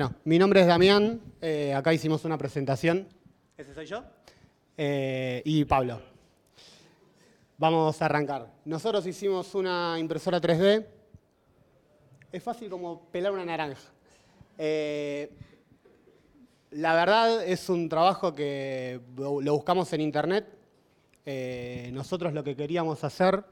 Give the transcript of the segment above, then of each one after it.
Bueno, mi nombre es Damián, eh, acá hicimos una presentación. ¿Ese soy yo? Eh, y Pablo. Vamos a arrancar. Nosotros hicimos una impresora 3D. Es fácil como pelar una naranja. Eh, la verdad es un trabajo que lo buscamos en internet. nosotros lo que queríamos hacer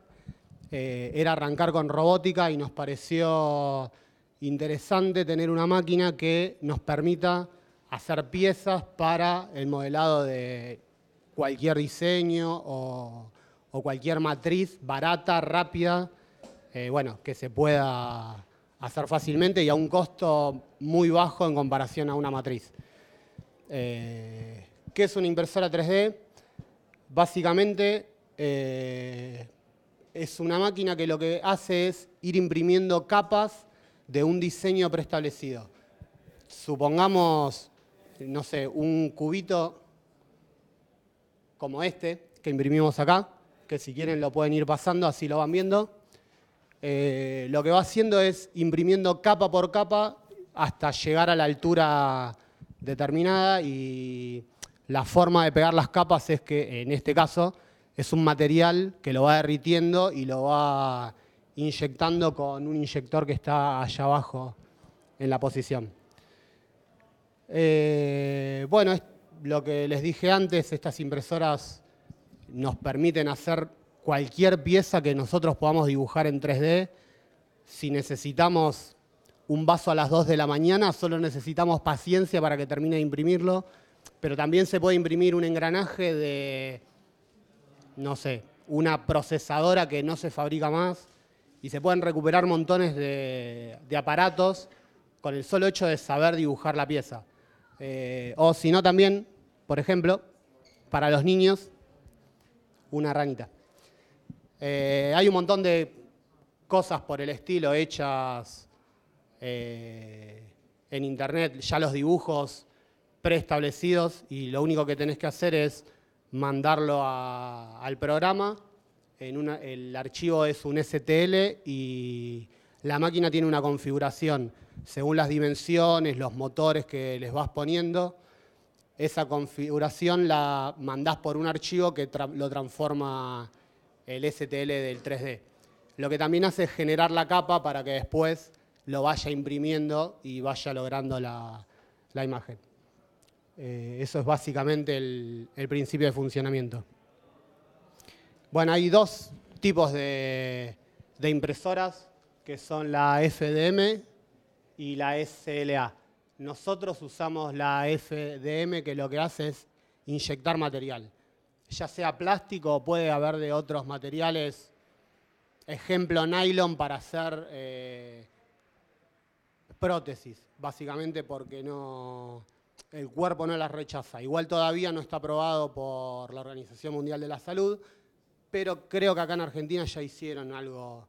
era arrancar con robótica y nos pareció interesante tener una máquina que nos permita hacer piezas para el modelado de cualquier diseño o, cualquier matriz barata, rápida, eh, bueno, que se pueda hacer fácilmente y a un costo muy bajo en comparación a una matriz. Eh, ¿Qué es una impresora 3D? Básicamente eh, es una máquina que lo que hace es ir imprimiendo capas de un diseño preestablecido. Supongamos, no sé, un cubito como este que imprimimos acá, que si quieren lo pueden ir pasando, así lo van viendo. Eh, lo que va haciendo es imprimiendo capa por capa hasta llegar a la altura determinada y la forma de pegar las capas es que en este caso es un material que lo va derritiendo y lo va inyectando con un inyector que está allá abajo en la posición. Eh, bueno, es lo que les dije antes, estas impresoras nos permiten hacer cualquier pieza que nosotros podamos dibujar en 3D. Si necesitamos un vaso a las 2 de la mañana, solo necesitamos paciencia para que termine de imprimirlo, pero también se puede imprimir un engranaje de, no sé, una procesadora que no se fabrica más, y se pueden recuperar montones de, aparatos con el solo hecho de saber dibujar la pieza. Eh, o si no también, por ejemplo, para los niños, una ranita. Eh, hay un montón de cosas por el estilo hechas eh, en internet, ya los dibujos preestablecidos y lo único que tenés que hacer es mandarlo al programa el archivo es un STL y la máquina tiene una configuración. Según las dimensiones, los motores que les vas poniendo, esa configuración la mandás por un archivo que lo transforma el STL del 3D. Lo que también hace es generar la capa para que después lo vaya imprimiendo y vaya logrando la, imagen. Eh, eso es básicamente el principio de funcionamiento. Bueno, hay dos tipos de, impresoras, que son la FDM y la SLA. Nosotros usamos la FDM, que lo que hace es inyectar material, ya sea plástico o puede haber de otros materiales, ejemplo nylon para hacer eh, prótesis, básicamente porque no, el cuerpo no las rechaza. Igual todavía no está aprobado por la Organización Mundial de la Salud, pero creo que acá en Argentina ya hicieron algo,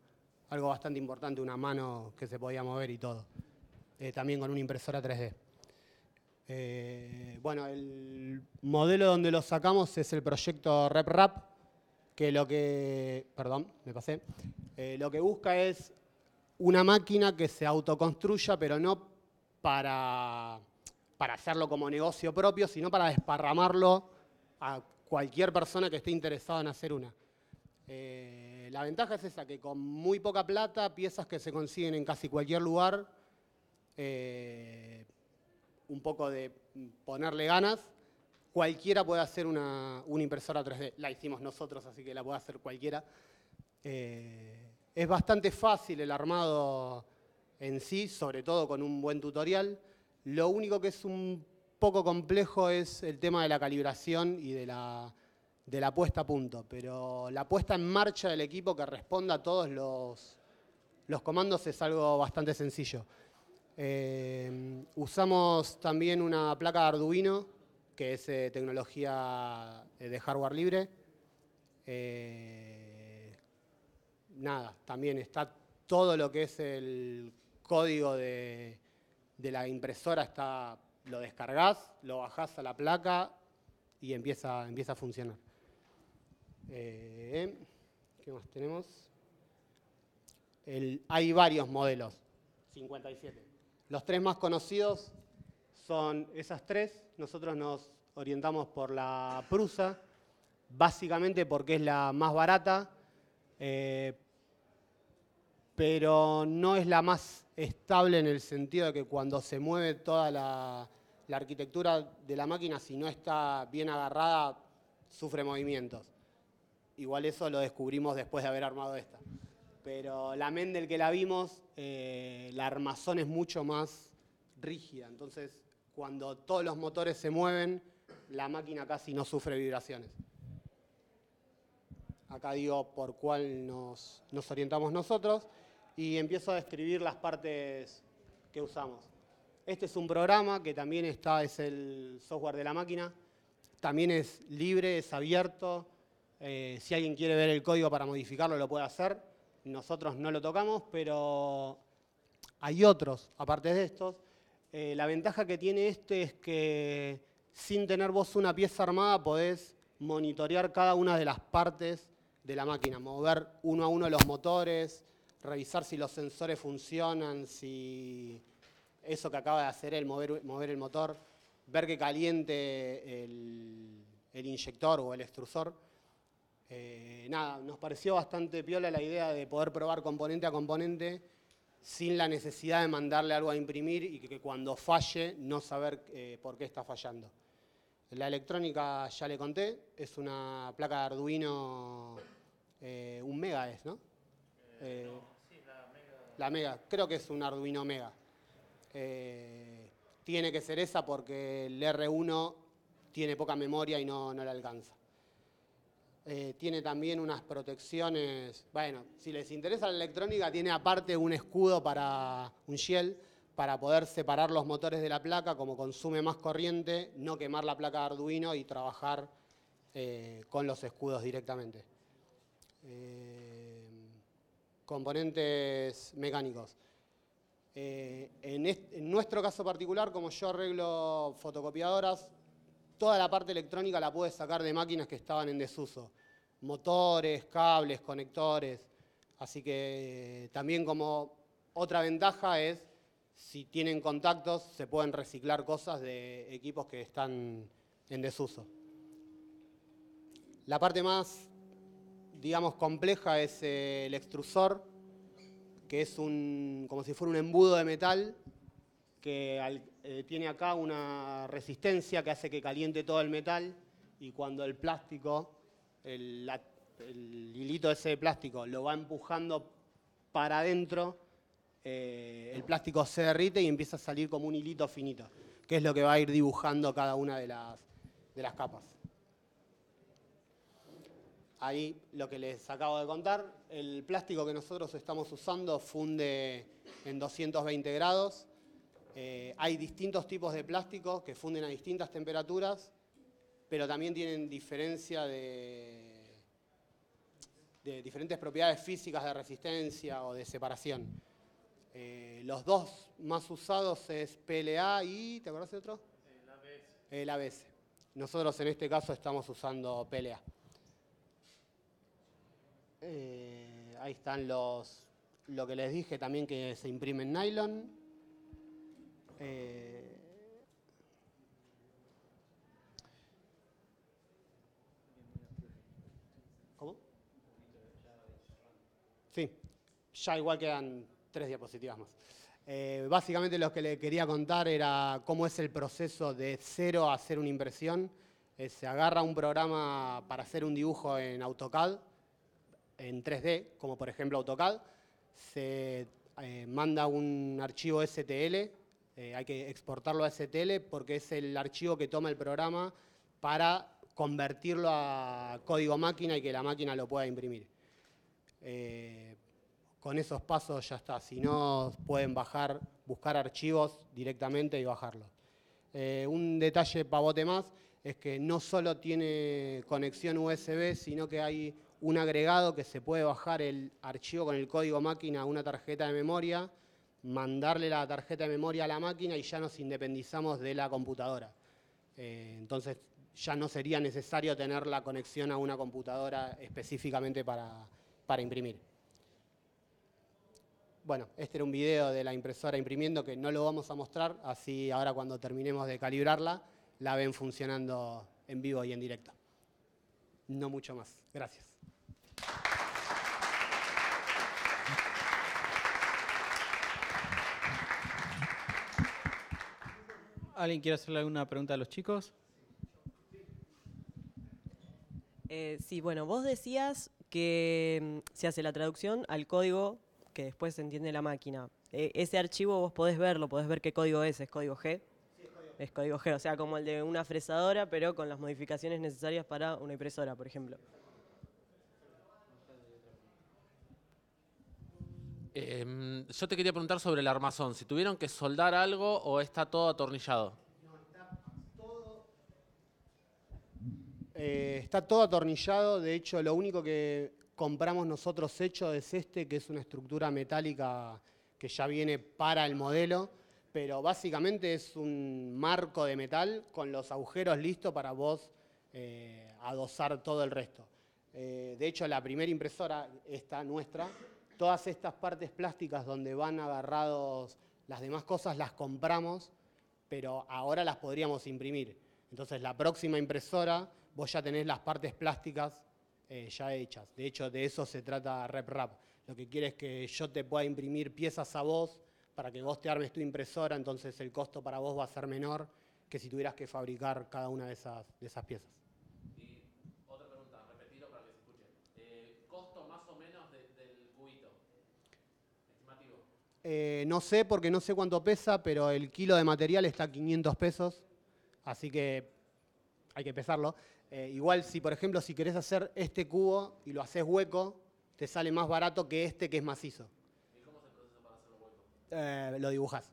algo bastante importante, una mano que se podía mover y todo, eh, también con una impresora 3D. Eh, bueno, el modelo donde lo sacamos es el proyecto RepRap, que lo que, perdón, me pasé, eh, lo que busca es una máquina que se autoconstruya, pero no para, para hacerlo como negocio propio, sino para desparramarlo a cualquier persona que esté interesada en hacer una. Eh, la ventaja es esa, que con muy poca plata, piezas que se consiguen en casi cualquier lugar, eh, un poco de ponerle ganas, cualquiera puede hacer una, impresora 3D. La hicimos nosotros, así que la puede hacer cualquiera. Eh, es bastante fácil el armado en sí, sobre todo con un buen tutorial. Lo único que es un poco complejo es el tema de la calibración y de la de la puesta a punto, pero la puesta en marcha del equipo que responda a todos los, comandos es algo bastante sencillo. Eh, usamos también una placa de Arduino, que es eh, tecnología eh, de hardware libre. nada, también está todo lo que es el código de, la impresora, está, lo descargas, lo bajás a la placa y empieza, empieza a funcionar. Eh, ¿Qué más tenemos? hay varios modelos. 57. Los tres más conocidos son esas tres. Nosotros nos orientamos por la Prusa, básicamente porque es la más barata, eh, pero no es la más estable en el sentido de que cuando se mueve toda la arquitectura de la máquina, si no está bien agarrada, sufre movimientos. Igual eso lo descubrimos después de haber armado esta. Pero la Mendel que la vimos, eh, la armazón es mucho más rígida. Entonces, cuando todos los motores se mueven, la máquina casi no sufre vibraciones. Acá digo por cuál nos, nos orientamos nosotros y empiezo a describir las partes que usamos. Este es un programa que también está, es el software de la máquina. También es libre, es abierto, eh, si alguien quiere ver el código para modificarlo, lo puede hacer. Nosotros no lo tocamos, pero hay otros, aparte de estos. Eh, la ventaja que tiene este es que sin tener vos una pieza armada podés monitorear cada una de las partes de la máquina, mover uno a uno los motores, revisar si los sensores funcionan, si eso que acaba de hacer el mover, el motor, ver que caliente el inyector o el extrusor. Eh, nada, nos pareció bastante piola la idea de poder probar componente a componente sin la necesidad de mandarle algo a imprimir y que, cuando falle no saber eh, por qué está fallando. La electrónica ya le conté, es una placa de Arduino, eh, un mega es, ¿no? sí, la, mega. la mega. creo que es un Arduino mega. tiene que ser esa porque el R1 tiene poca memoria y no, no la alcanza. Eh, tiene también unas protecciones, bueno, si les interesa la electrónica, tiene aparte un escudo para un shell, para poder separar los motores de la placa, como consume más corriente, no quemar la placa de Arduino y trabajar eh, con los escudos directamente. Eh, componentes mecánicos. en nuestro caso particular, como yo arreglo fotocopiadoras, toda la parte electrónica la puedes sacar de máquinas que estaban en desuso. Motores, cables, conectores. Así que eh, también como otra ventaja es, si tienen contactos, se pueden reciclar cosas de equipos que están en desuso. La parte más, digamos, compleja es eh, el extrusor, que es un, como si fuera un embudo de metal que al eh, tiene acá una resistencia que hace que caliente todo el metal y cuando el plástico, el, hilito ese de plástico lo va empujando para adentro, eh, el plástico se derrite y empieza a salir como un hilito finito, que es lo que va a ir dibujando cada una de las, de las capas. Ahí lo que les acabo de contar, el plástico que nosotros estamos usando funde en 220 grados, eh, hay distintos tipos de plásticos que funden a distintas temperaturas, pero también tienen diferencia de, diferentes propiedades físicas de resistencia o de separación. Eh, los dos más usados es PLA y, ¿te acuerdas de otro? El ABS. El ABS. Nosotros en este caso estamos usando PLA. Eh, ahí están los, lo que les dije también que se imprimen nylon. Eh, ¿Cómo? Sí, ya igual quedan tres diapositivas más. Eh, básicamente lo que le quería contar era cómo es el proceso de cero a hacer una inversión. Eh, se agarra un programa para hacer un dibujo en AutoCAD, en 3D, como por ejemplo AutoCAD. Se manda un archivo STL eh, hay que exportarlo a STL porque es el archivo que toma el programa para convertirlo a código máquina y que la máquina lo pueda imprimir. Eh, con esos pasos ya está. Si no, pueden buscar archivos directamente y bajarlos. Eh, un detalle pavote más es que no solo tiene conexión USB, sino que hay un agregado que se puede bajar el archivo con el código máquina a una tarjeta de memoria mandarle la tarjeta de memoria a la máquina y ya nos independizamos de la computadora. Eh, entonces ya no sería necesario tener la conexión a una computadora específicamente para, para imprimir. Bueno, este era un video de la impresora imprimiendo que no lo vamos a mostrar, así ahora cuando terminemos de calibrarla, la ven funcionando en vivo y en directo. No mucho más. Gracias. ¿Alguien quiere hacerle alguna pregunta a los chicos? Eh, sí, bueno, vos decías que mm, se hace la traducción al código que después entiende la máquina. E, ese archivo vos podés verlo, podés ver qué código es, es código G. es código G, o sea, como el de una fresadora, pero con las modificaciones necesarias para una impresora, por ejemplo. Em, yo te quería preguntar sobre el armazón, si tuvieron que soldar algo o está todo atornillado. No, está todo, eh, atornillado, de hecho lo único que compramos nosotros hecho es este, que es una estructura metálica que ya viene para el modelo, pero básicamente es un marco de metal con los agujeros listos para vos eh, adosar todo el resto. Eh, de hecho la primera impresora, está nuestra, todas estas partes plásticas donde van agarrados las demás cosas las compramos, pero ahora las podríamos imprimir. Entonces la próxima impresora vos ya tenés las partes plásticas eh, ya hechas. De hecho, de eso se trata RepRap. Lo que quieres es que yo te pueda imprimir piezas a vos para que vos te armes tu impresora, entonces el costo para vos va a ser menor que si tuvieras que fabricar cada una de esas, de esas piezas. Eh, no sé porque no sé cuánto pesa, pero el kilo de material está a 500 pesos, así que hay que pesarlo. Eh, igual si, por ejemplo, si querés hacer este cubo y lo haces hueco, te sale más barato que este que es macizo. ¿Y cómo se procesa para hacerlo hueco? Eh, lo dibujás.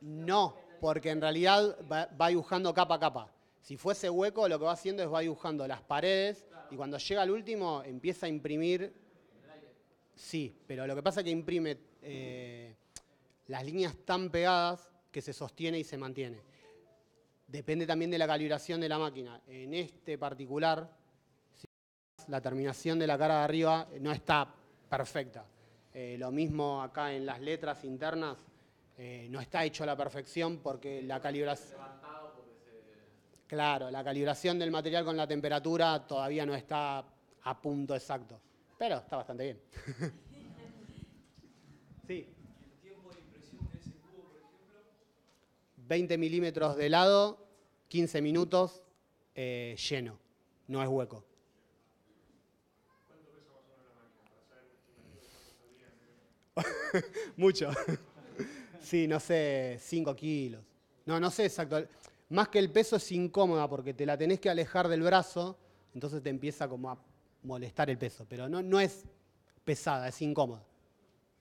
No, porque en realidad va dibujando capa a capa. Si fuese hueco, lo que va haciendo es va dibujando las paredes y cuando llega al último empieza a imprimir. Sí, pero lo que pasa es que imprime eh, las líneas tan pegadas que se sostiene y se mantiene. Depende también de la calibración de la máquina. En este particular, la terminación de la cara de arriba no está perfecta. Eh, lo mismo acá en las letras internas, eh, no está hecho a la perfección porque la calibración Claro, la calibración del material con la temperatura todavía no está a punto exacto, pero está bastante bien. sí. 20 milímetros de lado, 15 minutos, eh, lleno, no es hueco. ¿Cuánto pesa más o menos la máquina para saber Mucho. sí, no sé, 5 kilos. No, no sé exacto. Más que el peso es incómoda porque te la tenés que alejar del brazo, entonces te empieza como a molestar el peso. Pero no, no es pesada, es incómoda.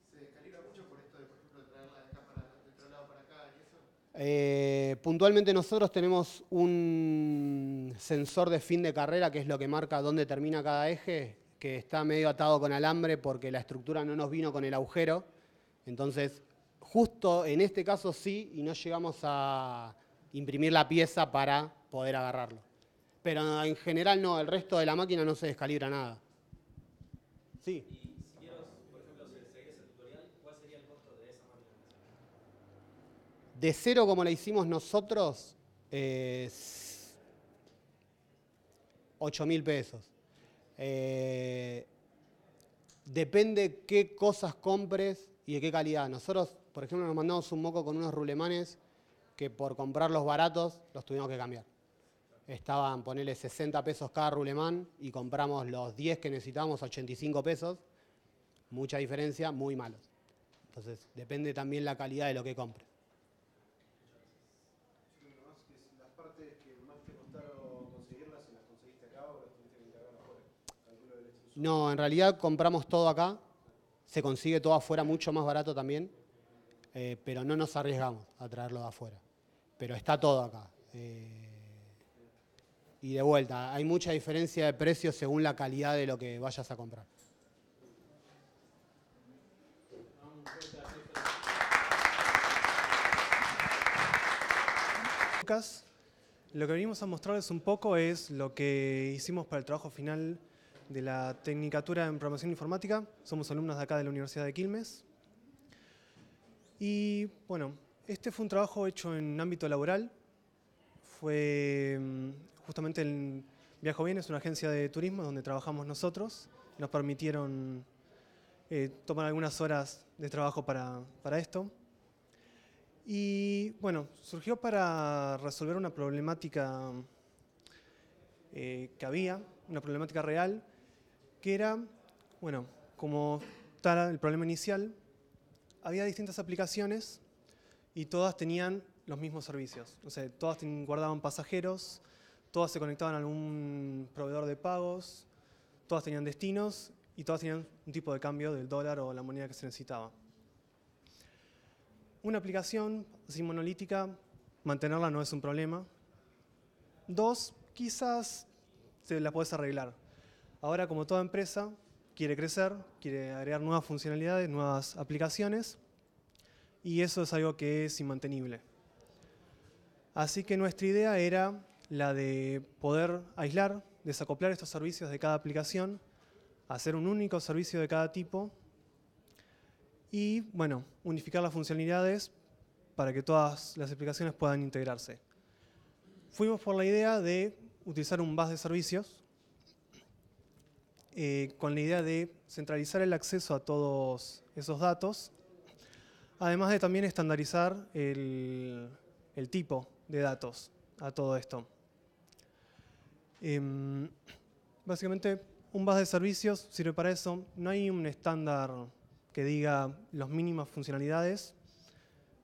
¿Se mucho por esto de, por ejemplo, traerla de acá para, acá eh, puntualmente nosotros tenemos un sensor de fin de carrera, que es lo que marca dónde termina cada eje, que está medio atado con alambre porque la estructura no nos vino con el agujero. Entonces, justo en este caso sí, y no llegamos a, imprimir la pieza para poder agarrarlo. Pero en general no, el resto de la máquina no se descalibra nada. Sí. Y si quieres, por ejemplo, si tutorial, ¿cuál sería el costo de esa máquina? De cero como la hicimos nosotros, 8 eh, mil pesos. Eh, depende qué cosas compres y de qué calidad. Nosotros, por ejemplo, nos mandamos un moco con unos rulemanes que por comprar los baratos los tuvimos que cambiar. Estaban, ponerle 60 pesos cada rulemán y compramos los 10 que necesitábamos, 85 pesos. Mucha diferencia, muy malos. Entonces, depende también la calidad de lo que compres. No, en realidad compramos todo acá. Se consigue todo afuera mucho más barato también. Eh, pero no nos arriesgamos a traerlo de afuera pero está todo acá. Eh, y de vuelta, hay mucha diferencia de precio según la calidad de lo que vayas a comprar. Lo que venimos a mostrarles un poco es lo que hicimos para el trabajo final de la Tecnicatura en Programación Informática. Somos alumnos de acá de la Universidad de Quilmes. Y bueno, este fue un trabajo hecho en ámbito laboral. Fue mm, justamente en Viajo Bien, es una agencia de turismo donde trabajamos nosotros. Nos permitieron eh, tomar algunas horas de trabajo para, esto. Y bueno, surgió para resolver una problemática eh, que había, una problemática real, que era, bueno, como tal el problema inicial, había distintas aplicaciones y todas tenían los mismos servicios. O sea, todas guardaban pasajeros, todas se conectaban a algún proveedor de pagos, todas tenían destinos y todas tenían un tipo de cambio del dólar o la moneda que se necesitaba. Una aplicación sin monolítica, mantenerla no es un problema. Dos, quizás se la puedes arreglar. Ahora, como toda empresa, quiere crecer, quiere agregar nuevas funcionalidades, nuevas aplicaciones, y eso es algo que es inmantenible. Así que nuestra idea era la de poder aislar, desacoplar estos servicios de cada aplicación, hacer un único servicio de cada tipo y, bueno, unificar las funcionalidades para que todas las aplicaciones puedan integrarse. Fuimos por la idea de utilizar un bus de servicios eh, con la idea de centralizar el acceso a todos esos datos Además de también estandarizar el, tipo de datos a todo esto. Em, básicamente, un base de servicios sirve para eso. No hay un estándar que diga las mínimas funcionalidades,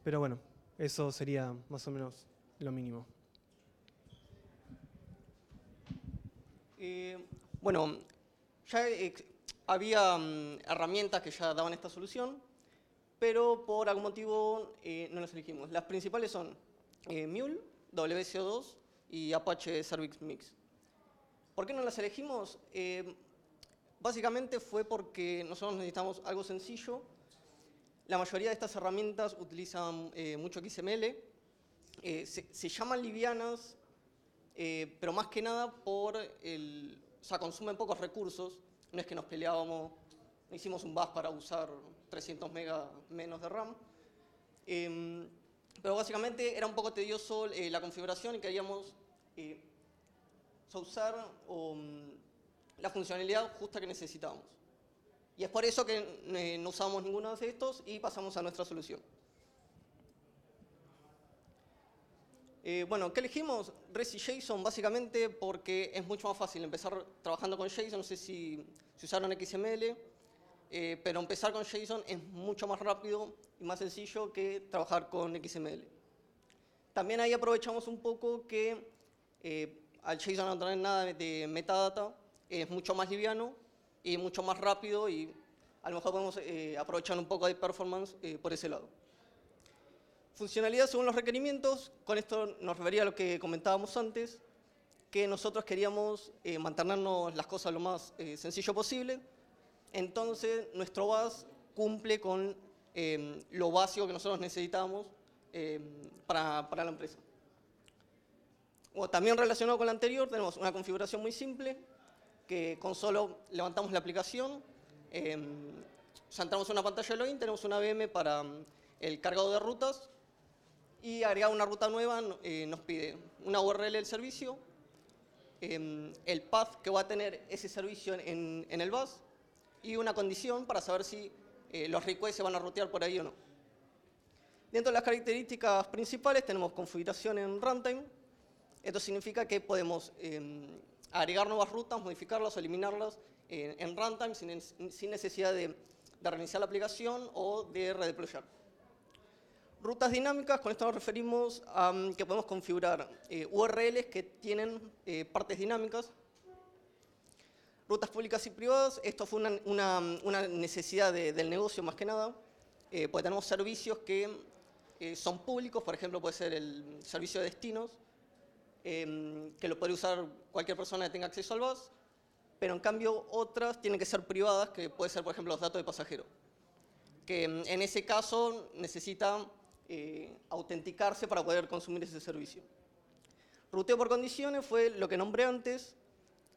pero bueno, eso sería más o menos lo mínimo. Eh, bueno, ya eh, había mm, herramientas que ya daban esta solución, pero por algún motivo eh, no las elegimos. Las principales son eh, Mule, WCO2 y Apache Service Mix. ¿Por qué no las elegimos? Eh, básicamente fue porque nosotros necesitamos algo sencillo. La mayoría de estas herramientas utilizan mucho XML. Se, llaman livianas, pero más que nada por el... O sea, consumen pocos recursos. No es que nos peleábamos, hicimos un bus para usar 300 megas menos de RAM. Em, pero básicamente era un poco tedioso eh, la configuración y queríamos eh, usar um, la funcionalidad justa que necesitábamos. Y es por eso que eh, no usamos ninguno de estos y pasamos a nuestra solución. bueno, ¿qué elegimos? Res y JSON básicamente porque es mucho más fácil empezar trabajando con JSON, no sé si, si usaron XML, eh, pero empezar con JSON es mucho más rápido y más sencillo que trabajar con XML. También ahí aprovechamos un poco que eh, al JSON no tener nada de metadata, es mucho más liviano y mucho más rápido y a lo mejor podemos eh, aprovechar un poco de performance por ese lado. Funcionalidad según los requerimientos, con esto nos refería a lo que comentábamos antes, que nosotros queríamos mantenernos las cosas lo más sencillo posible, entonces nuestro bus cumple con em, lo básico que nosotros necesitamos em, para, la empresa. O también relacionado con la anterior, tenemos una configuración muy simple, que con solo levantamos la aplicación, eh, una pantalla de login, tenemos una VM para el cargado de rutas, y agregar una ruta nueva eh, nos pide una URL del servicio, el path que va a tener ese servicio en, en el bus, y una condición para saber si eh, los requests se van a rotear por ahí o no. Dentro de las características principales tenemos configuración en runtime. Esto significa que podemos em, agregar nuevas rutas, modificarlas o eliminarlas eh, en runtime sin, necesidad de, reiniciar la aplicación o de redeployar. Rutas dinámicas, con esto nos referimos a mm, que podemos configurar eh, URLs que tienen partes dinámicas Rutas públicas y privadas, esto fue una, necesidad del negocio más que nada, eh, porque tenemos servicios que eh, son públicos, por ejemplo puede ser el servicio de destinos, em, que lo puede usar cualquier persona que tenga acceso al bus, pero en cambio otras tienen que ser privadas, que puede ser por ejemplo los datos de pasajero, que em, en ese caso necesita eh, autenticarse para poder consumir ese servicio. Ruteo por condiciones fue lo que nombré antes,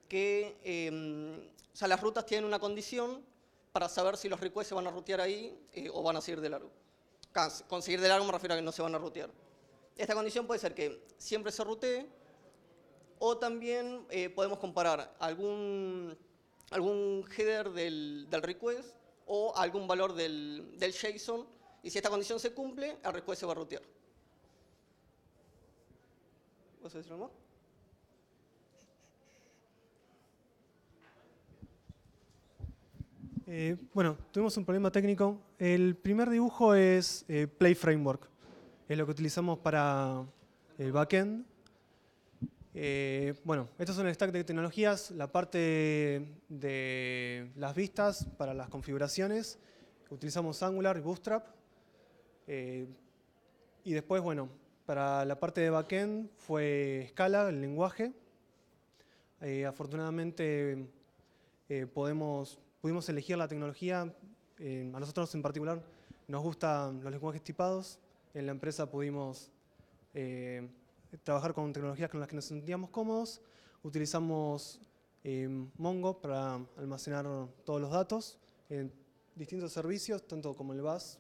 que em, las rutas tienen una condición para saber si los requests se van a rutear ahí eh, o van a seguir de largo. Conseguir de largo me refiero a que no se van a rutear. Esta condición puede ser que siempre se rutee o también eh, podemos comparar algún, algún header del, del request o algún valor del, del JSON y si esta condición se cumple, el request se va a rutear. ¿Vos a decir algo Eh, bueno, tuvimos un problema técnico. El primer dibujo es eh, Play Framework. Es lo que utilizamos para el backend. Eh, bueno, esto es un stack de tecnologías. La parte de las vistas para las configuraciones. Utilizamos Angular y Bootstrap. y después, bueno, para la parte de backend fue Scala, el lenguaje. afortunadamente podemos pudimos elegir la tecnología. Eh, a nosotros en particular nos gustan los lenguajes tipados. En la empresa pudimos eh, trabajar con tecnologías con las que nos sentíamos cómodos. Utilizamos eh, Mongo para almacenar todos los datos en distintos servicios, tanto como el BAS.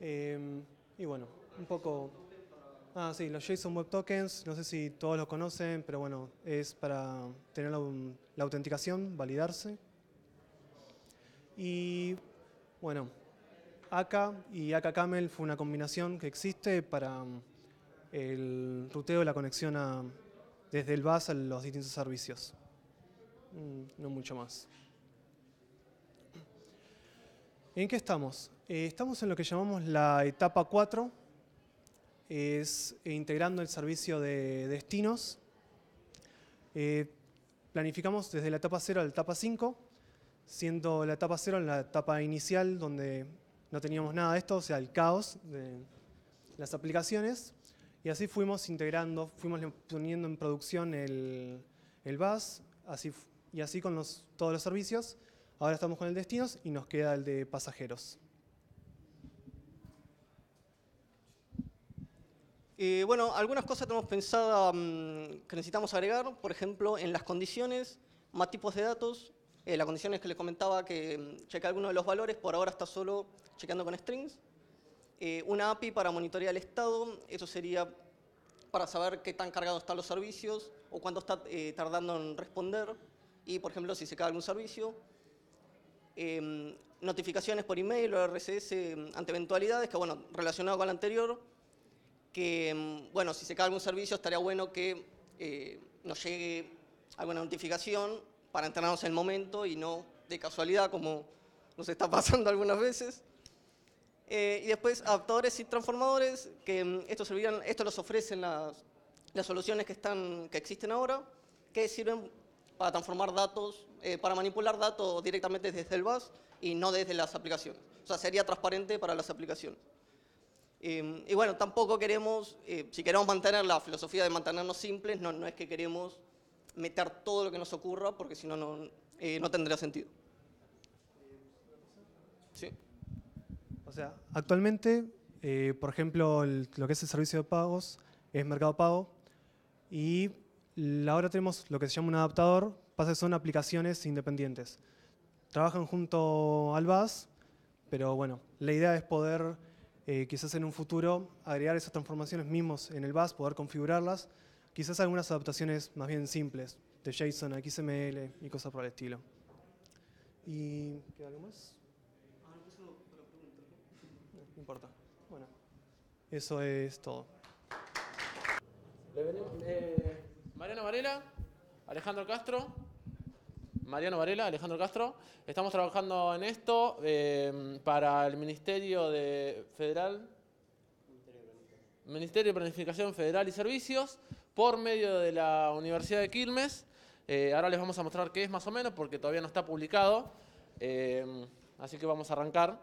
y bueno, un poco... Ah, sí, los JSON Web Tokens, no sé si todos los conocen, pero bueno, es para tener la autenticación, validarse. Y bueno, ACA y ACA Camel fue una combinación que existe para mm, el ruteo de la conexión desde el bus a los distintos servicios. Mm, no mucho más. ¿En qué estamos? Eh, estamos en lo que llamamos la etapa 4, es integrando el servicio de destinos. Eh, planificamos desde la etapa 0 a la etapa 5 siendo la etapa cero en la etapa inicial donde no teníamos nada de esto, o sea, el caos de las aplicaciones. Y así fuimos integrando, fuimos poniendo en producción el, el bus, así, y así con los, todos los servicios. Ahora estamos con el destinos y nos queda el de pasajeros. Eh, bueno, algunas cosas tenemos pensadas mm, que necesitamos agregar, por ejemplo, en las condiciones, más tipos de datos, eh, la condición es que les comentaba que mm, cheque algunos de los valores, por ahora está solo chequeando con strings. Eh, una API para monitorear el estado, eso sería para saber qué tan cargados están los servicios o cuánto está eh, tardando en responder y, por ejemplo, si se cae algún servicio. Em, notificaciones por email o RSS em, ante eventualidades, que bueno, relacionado con la anterior, que em, bueno, si se cae algún servicio estaría bueno que eh, nos llegue alguna notificación para entrenarnos en el momento y no de casualidad como nos está pasando algunas veces. Eh, y después adaptadores y transformadores, que mm, esto los ofrecen las, soluciones que, están, que existen ahora, que sirven para transformar datos, eh, para manipular datos directamente desde el bus y no desde las aplicaciones. O sea, sería transparente para las aplicaciones. Eh, y bueno, tampoco queremos, si queremos mantener la filosofía de mantenernos simples, no, no es que queremos meter todo lo que nos ocurra, porque si no, no, eh, tendría sentido. Sí. O sea, actualmente, eh, por ejemplo, lo que es el servicio de pagos es Mercado Pago y ahora tenemos lo que se llama un adaptador, pasa son aplicaciones independientes. Trabajan junto al BAS, pero bueno, la idea es poder eh, quizás en un futuro agregar esas transformaciones mismos en el vas poder configurarlas Quizás algunas adaptaciones más bien simples, de JSON XML y cosas por el estilo. ¿Y qué algo más? Ah, no No importa. Bueno, eso es todo. Eh, Mariano Varela, Alejandro Castro. Mariano Varela, Alejandro Castro. Estamos trabajando en esto eh, para el Ministerio de Federal. Ministerio de Planificación Federal y Servicios por medio de la Universidad de Quilmes. Eh, ahora les vamos a mostrar qué es más o menos porque todavía no está publicado. Eh, así que vamos a arrancar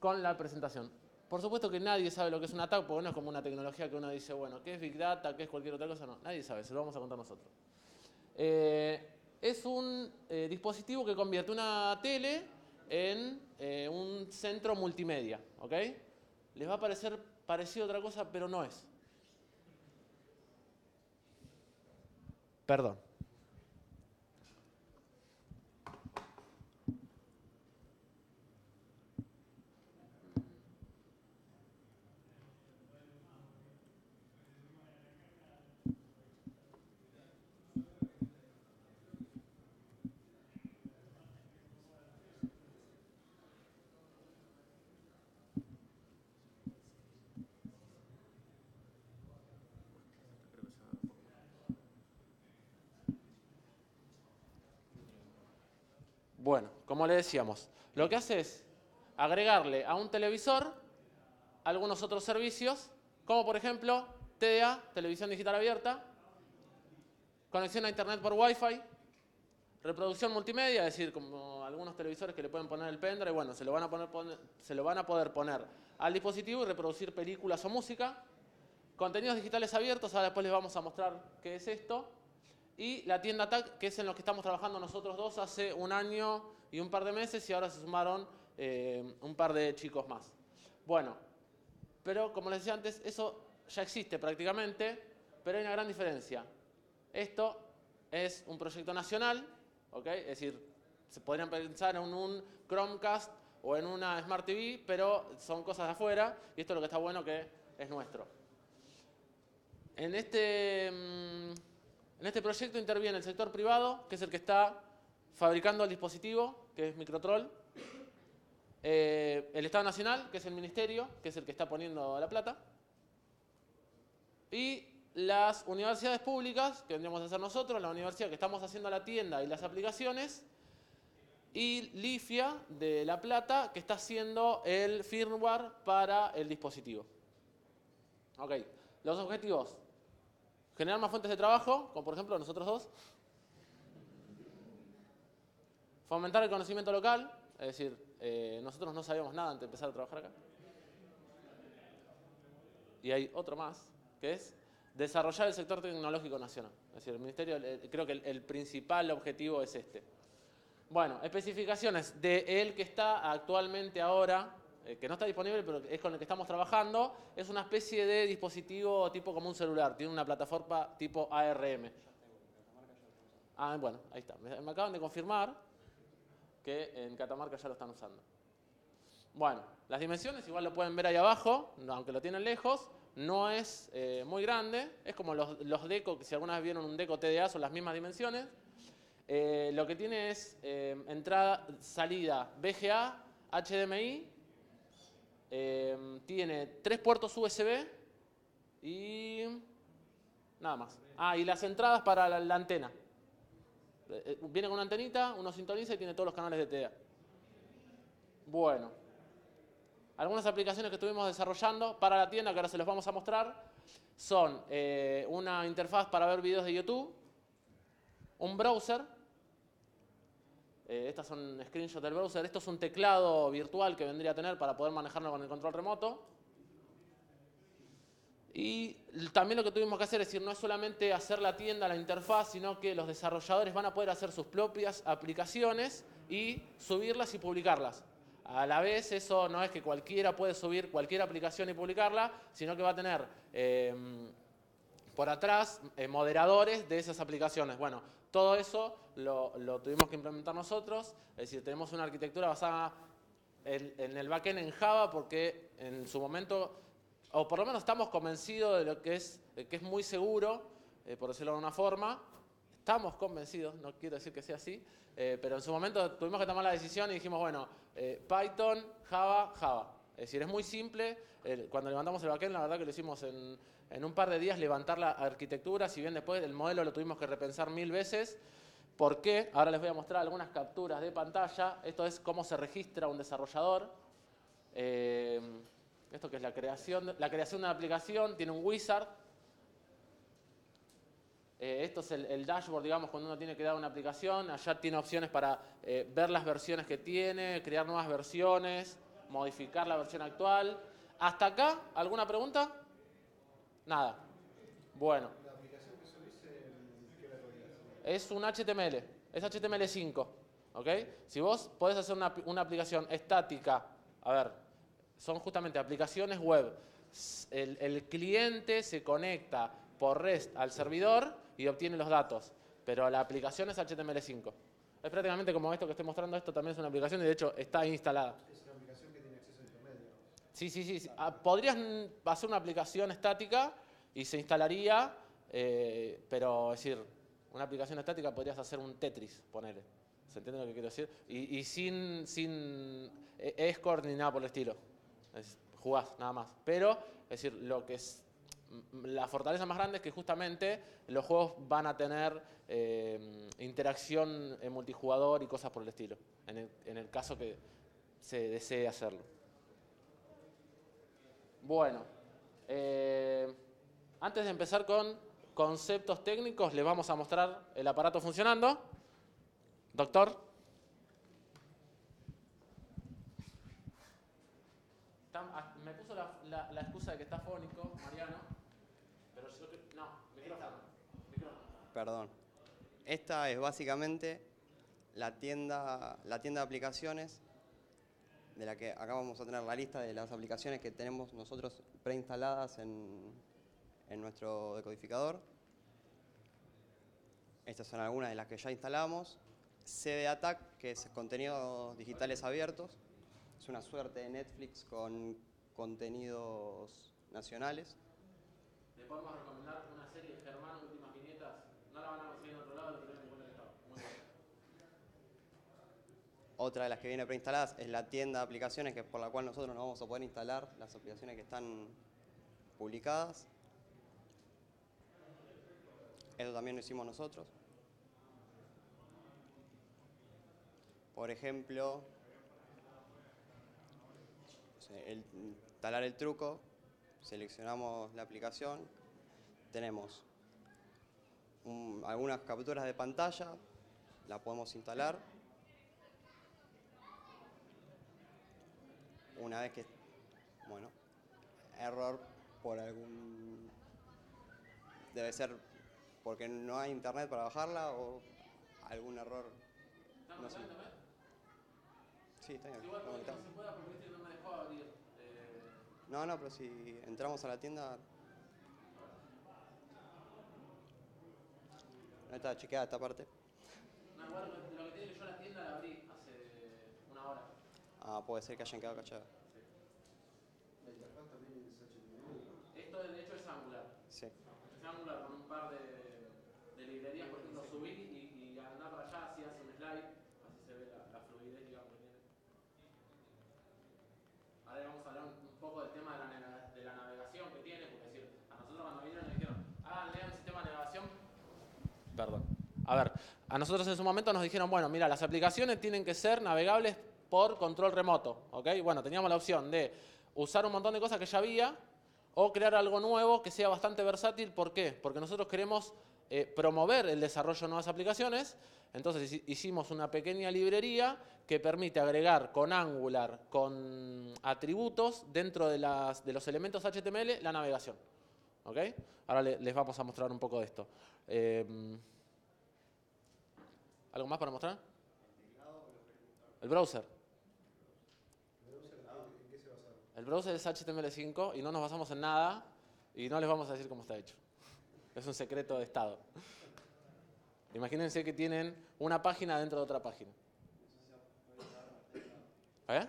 con la presentación. Por supuesto que nadie sabe lo que es una TAC, porque no es como una tecnología que uno dice, bueno, ¿qué es Big Data? ¿Qué es cualquier otra cosa? No, nadie sabe, se lo vamos a contar nosotros. Eh, es un dispositivo que convierte una tele en un centro multimedia, ¿ok? Les va a parecer parecido a otra cosa, pero no es. Perdón. como le decíamos, lo que hace es agregarle a un televisor algunos otros servicios, como por ejemplo TDA, televisión digital abierta, conexión a internet por Wi-Fi, reproducción multimedia, es decir, como algunos televisores que le pueden poner el pendrive, bueno, se lo van a, poner, se lo van a poder poner al dispositivo y reproducir películas o música, contenidos digitales abiertos, ahora después les vamos a mostrar qué es esto, y la tienda TAC, que es en lo que estamos trabajando nosotros dos hace un año y un par de meses y ahora se sumaron eh, un par de chicos más. Bueno, pero como les decía antes, eso ya existe prácticamente, pero hay una gran diferencia. Esto es un proyecto nacional, ¿okay? es decir, se podrían pensar en un Chromecast o en una Smart TV, pero son cosas de afuera y esto es lo que está bueno que es nuestro. En este, mm, en este proyecto interviene el sector privado, que es el que está fabricando el dispositivo, que es Microtrol, eh, el Estado Nacional, que es el Ministerio, que es el que está poniendo la plata, y las universidades públicas, que vendríamos a ser nosotros, la universidad que estamos haciendo la tienda y las aplicaciones, y Lifia de La Plata, que está haciendo el firmware para el dispositivo. Ok, los objetivos. Generar más fuentes de trabajo, como por ejemplo nosotros dos. Fomentar el conocimiento local, es decir, eh, nosotros no sabíamos nada antes de empezar a trabajar acá. Y hay otro más, que es desarrollar el sector tecnológico nacional. Es decir, el Ministerio, creo que el, principal objetivo es este. Bueno, especificaciones de él que está actualmente ahora, eh, que no está disponible, pero es con el que estamos trabajando, es una especie de dispositivo tipo como un celular, tiene una plataforma tipo ARM. Ah, bueno, ahí está. me acaban de confirmar que en Catamarca ya lo están usando. Bueno, las dimensiones igual lo pueden ver ahí abajo, aunque lo tienen lejos, no es eh, muy grande, es como los, deco, que si alguna vez vieron un deco TDA son las mismas dimensiones. Eh, lo que tiene es eh, entrada, salida VGA, HDMI, tiene tres puertos USB y nada más. Ah, y las entradas para la antena. Eh, eh, viene con una antenita, uno sintoniza y tiene todos los canales de TEA. Bueno, algunas aplicaciones que estuvimos desarrollando para la tienda, que ahora se los vamos a mostrar, son eh, una interfaz para ver videos de YouTube, un browser, estas son screenshots del browser, esto es un teclado virtual que vendría a tener para poder manejarlo con el control remoto, y también lo que tuvimos que hacer es decir, no es solamente hacer la tienda, la interfaz, sino que los desarrolladores van a poder hacer sus propias aplicaciones y subirlas y publicarlas. A la vez, eso no es que cualquiera puede subir cualquier aplicación y publicarla, sino que va a tener eh, por atrás eh, moderadores de esas aplicaciones. Bueno, todo eso lo, tuvimos que implementar nosotros, es decir, tenemos una arquitectura basada en el backend en Java, porque en su momento o por lo menos estamos convencidos de lo que es, que es muy seguro, eh, por decirlo de una forma, estamos convencidos, no quiero decir que sea así, eh, pero en su momento tuvimos que tomar la decisión y dijimos, bueno, eh, Python, Java, Java. Es decir, es muy simple, cuando levantamos el backend, la verdad que lo hicimos en, un par de días, levantar la arquitectura, si bien después el modelo lo tuvimos que repensar mil veces, ¿Por qué? Ahora les voy a mostrar algunas capturas de pantalla. Esto es cómo se registra un desarrollador. Esto que es la creación, la creación de una aplicación, tiene un wizard. Eh, esto es el, dashboard, digamos, cuando uno tiene que dar una aplicación. Allá tiene opciones para eh, ver las versiones que tiene, crear nuevas versiones, modificar la versión actual. ¿Hasta acá? ¿Alguna pregunta? Nada. Bueno. ¿La aplicación que se es un HTML, es HTML5. ¿Ok? Si vos podés hacer una, una aplicación estática, a ver, son justamente aplicaciones web. El, cliente se conecta por REST al servidor y obtiene los datos, pero la aplicación es HTML5. Es prácticamente como esto que estoy mostrando, esto también es una aplicación y de hecho está instalada. Es una aplicación que tiene acceso a intermedio. Sí, sí, sí. Ah, podrías hacer una aplicación estática y se instalaría, eh, pero es decir, una aplicación estática podrías hacer un Tetris, ponerle ¿Se entiende lo que quiero decir? Y, sin, sin, eh, es coordinada por el estilo. Es, jugás, nada más. Pero, es decir, lo que es mm, la fortaleza más grande es que justamente los juegos van a tener eh, interacción en multijugador y cosas por el estilo, en el, caso que se desee hacerlo. Bueno, eh, antes de empezar con conceptos técnicos, les vamos a mostrar el aparato funcionando. Doctor. Ah, me puso la, excusa de que está fónico, Mariano, pero yo no, Perdón. Esta es básicamente la tienda, la tienda de aplicaciones de la que acá vamos a tener la lista de las aplicaciones que tenemos nosotros preinstaladas en, nuestro decodificador. Estas son algunas de las que ya instalamos. CD Attack, que es contenidos digitales abiertos es una suerte de Netflix con contenidos nacionales. Otra de las que viene preinstaladas es la tienda de aplicaciones que por la cual nosotros no vamos a poder instalar las aplicaciones que están publicadas. Eso también lo hicimos nosotros. Por ejemplo, instalar talar el truco, seleccionamos la aplicación, tenemos algunas capturas de pantalla, la podemos instalar. Una vez que, bueno, error por algún... Debe ser porque no hay internet para bajarla o algún error. No Sí, está bien. No, no, pero si entramos a la tienda... No está chequeada esta parte. No, igual lo que tiene que yo la tienda la abrí hace una hora. Ah, puede ser que hayan quedado cachadas. Esto de hecho es angular. Sí. Es angular con un par de, librerías, porque no subir y, y andar para allá, si hace un slide. A ver, a nosotros en su momento nos dijeron, bueno, mira, las aplicaciones tienen que ser navegables por control remoto, ¿ok? Bueno, teníamos la opción de usar un montón de cosas que ya había o crear algo nuevo que sea bastante versátil. ¿Por qué? Porque nosotros queremos eh, promover el desarrollo de nuevas aplicaciones. Entonces hicimos una pequeña librería que permite agregar con Angular, con atributos dentro de, los elementos HTML, la navegación. ¿Ok? Ahora les vamos a mostrar un poco de esto. Em, ¿Algo más para mostrar? El browser. El browser es HTML5 y no nos basamos en nada y no les vamos a decir cómo está hecho. Es un secreto de Estado. Imagínense que tienen una página dentro de otra página. ¿Eh?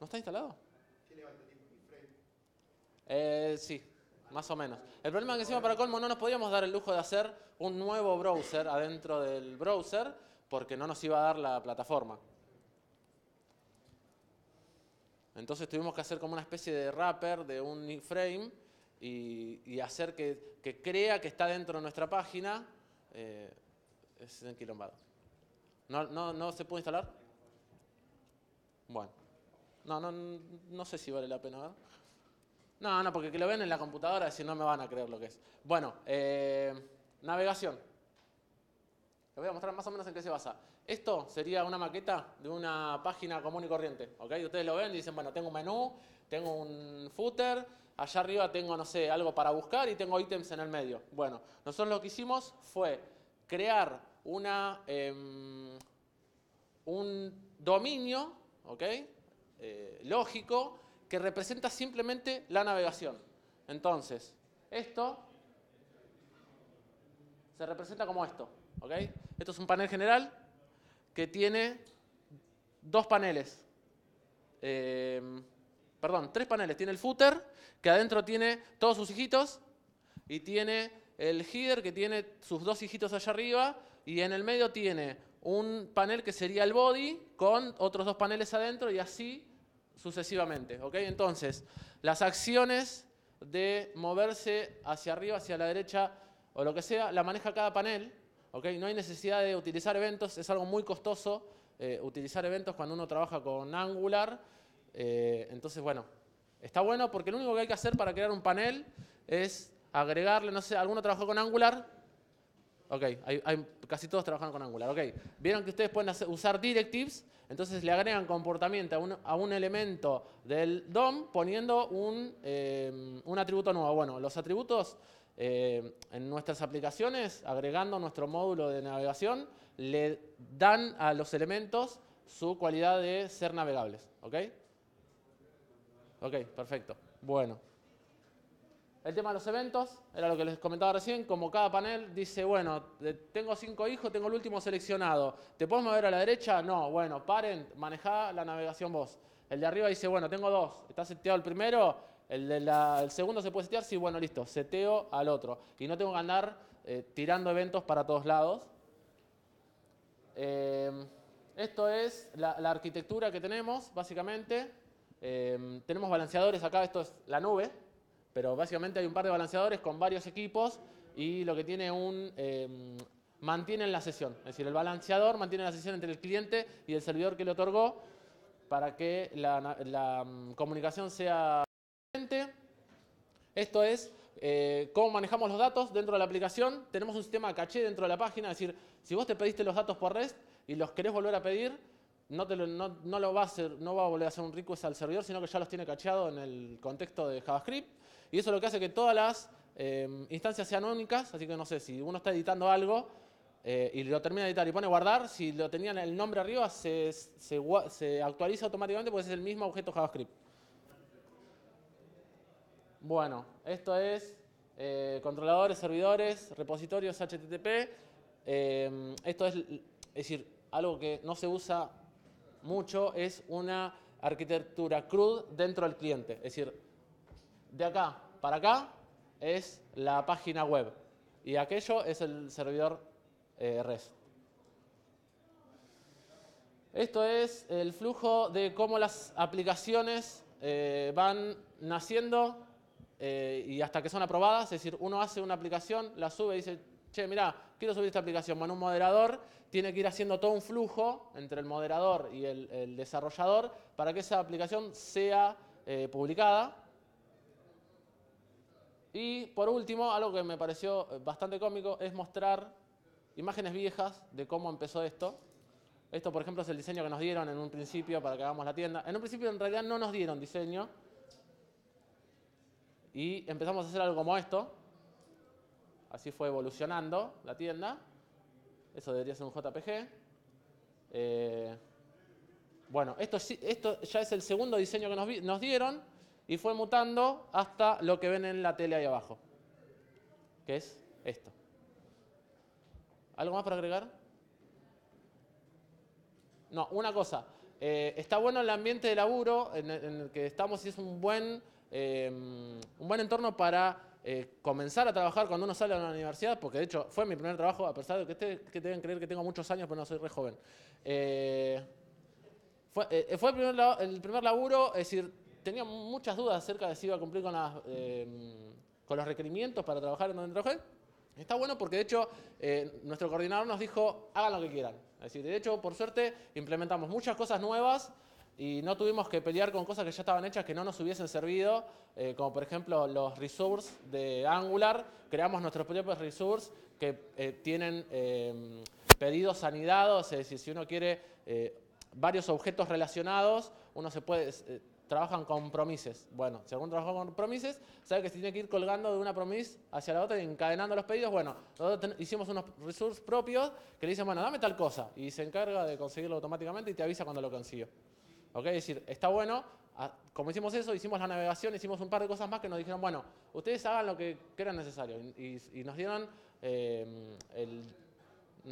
¿No está instalado? Eh, sí más o menos. El problema es que encima para colmo no nos podíamos dar el lujo de hacer un nuevo browser adentro del browser porque no nos iba a dar la plataforma. Entonces tuvimos que hacer como una especie de wrapper de un frame y, hacer que, crea que está dentro de nuestra página. Eh, es en ¿No, no, no se puede instalar? Bueno. No, no, no sé si vale la pena, no, no, porque que lo ven en la computadora, si no me van a creer lo que es. Bueno, eh, navegación. Les voy a mostrar más o menos en qué se basa. Esto sería una maqueta de una página común y corriente. ¿ok? Ustedes lo ven y dicen, bueno, tengo un menú, tengo un footer, allá arriba tengo, no sé, algo para buscar y tengo ítems en el medio. Bueno, nosotros lo que hicimos fue crear una, em, un dominio eh, lógico que representa simplemente la navegación. Entonces, esto se representa como esto. ¿ok? Esto es un panel general que tiene dos paneles. Eh, perdón, tres paneles. Tiene el footer, que adentro tiene todos sus hijitos, y tiene el header, que tiene sus dos hijitos allá arriba, y en el medio tiene un panel que sería el body, con otros dos paneles adentro, y así sucesivamente. ¿ok? Entonces, las acciones de moverse hacia arriba, hacia la derecha o lo que sea, la maneja cada panel. ¿ok? No hay necesidad de utilizar eventos, es algo muy costoso eh, utilizar eventos cuando uno trabaja con Angular. Eh, entonces, bueno, está bueno porque lo único que hay que hacer para crear un panel es agregarle, no sé, ¿alguno trabajó con Angular? Ok, hay, casi todos trabajan con Angular. Ok, vieron que ustedes pueden usar directives entonces le agregan comportamiento a un, a un elemento del DOM poniendo un, eh, un atributo nuevo. Bueno, los atributos eh, en nuestras aplicaciones, agregando nuestro módulo de navegación, le dan a los elementos su cualidad de ser navegables. ¿Ok? Ok, perfecto. Bueno. El tema de los eventos, era lo que les comentaba recién, como cada panel dice, bueno, tengo cinco hijos, tengo el último seleccionado, ¿te puedo mover a la derecha? No, bueno, parent, manejá la navegación vos. El de arriba dice, bueno, tengo dos, está seteado el primero, el, segundo se puede setear, sí, bueno, listo, seteo al otro. Y no tengo que andar eh, tirando eventos para todos lados. Em, esto es la, arquitectura que tenemos, básicamente. Em, tenemos balanceadores acá, esto es la nube pero básicamente hay un par de balanceadores con varios equipos y lo que tiene un... Em, mantienen la sesión, es decir, el balanceador mantiene la sesión entre el cliente y el servidor que le otorgó para que la, em, comunicación sea... Esto es eh, cómo manejamos los datos dentro de la aplicación. Tenemos un sistema de caché dentro de la página, es decir, si vos te pediste los datos por REST y los querés volver a pedir, no, lo, no, lo va, a no va a volver a hacer un request al servidor, sino que ya los tiene cacheado en el contexto de JavaScript. Y eso es lo que hace que todas las eh, instancias sean únicas, así que no sé, si uno está editando algo eh, y lo termina de editar y pone guardar, si lo tenían el nombre arriba, se, actualiza automáticamente porque es el mismo objeto JavaScript. Bueno, esto es eh, controladores, servidores, repositorios HTTP. esto es, es decir, algo que no se usa mucho, es una arquitectura CRUD dentro del cliente. Es decir, de acá para acá es la página web y aquello es el servidor eh, res. REST. Esto es el flujo de cómo las aplicaciones eh, van naciendo eh, y hasta que son aprobadas. Es decir, uno hace una aplicación, la sube y dice, che, mira, quiero subir esta aplicación. Bueno, un moderador tiene que ir haciendo todo un flujo entre el moderador y el, desarrollador para que esa aplicación sea publicada. Y por último, algo que me pareció eh, bastante cómico es mostrar imágenes viejas de cómo empezó esto. Esto, por ejemplo, es el diseño que nos dieron en un principio para que hagamos la tienda. En un principio, en realidad, no nos dieron diseño. Y empezamos a hacer algo como esto. Así fue evolucionando la tienda. Eso debería ser un JPG. Eh, bueno, esto, ya es el segundo diseño que nos dieron y fue mutando hasta lo que ven en la tele ahí abajo, que es esto. ¿Algo más para agregar? No, una cosa. Eh, está bueno el ambiente de laburo en, el que estamos y es un buen, eh, un buen entorno para eh, comenzar a trabajar cuando uno sale a la universidad, porque de hecho fue mi primer trabajo, a pesar de que, te, que deben creer que tengo muchos años, pero no soy re joven. Fue, el, primer, el primer laburo, es decir, tenía muchas dudas acerca de si iba a cumplir con, las, eh, con los requerimientos para trabajar en donde Está bueno porque de hecho eh, nuestro coordinador nos dijo, hagan lo que quieran. Es decir, de hecho, por suerte, implementamos muchas cosas nuevas y no tuvimos que pelear con cosas que ya estaban hechas que no nos hubiesen servido, eh, como por ejemplo los resources de Angular. Creamos nuestros propios resources que tienen pedidos anidados, es decir, si uno quiere varios objetos relacionados, uno se puede, trabajan con promises. Bueno, si alguno trabaja con promises, sabe que se tiene que ir colgando de una promise hacia la otra y encadenando los pedidos. Bueno, nosotros hicimos unos resources propios que le dicen, bueno, dame tal cosa. Y se encarga de conseguirlo automáticamente y te avisa cuando lo consiguió. ¿Ok? Es decir, está bueno. Ah, como hicimos eso, hicimos la navegación, hicimos un par de cosas más que nos dijeron, bueno, ustedes hagan lo que crean necesario. Y, nos dieron em,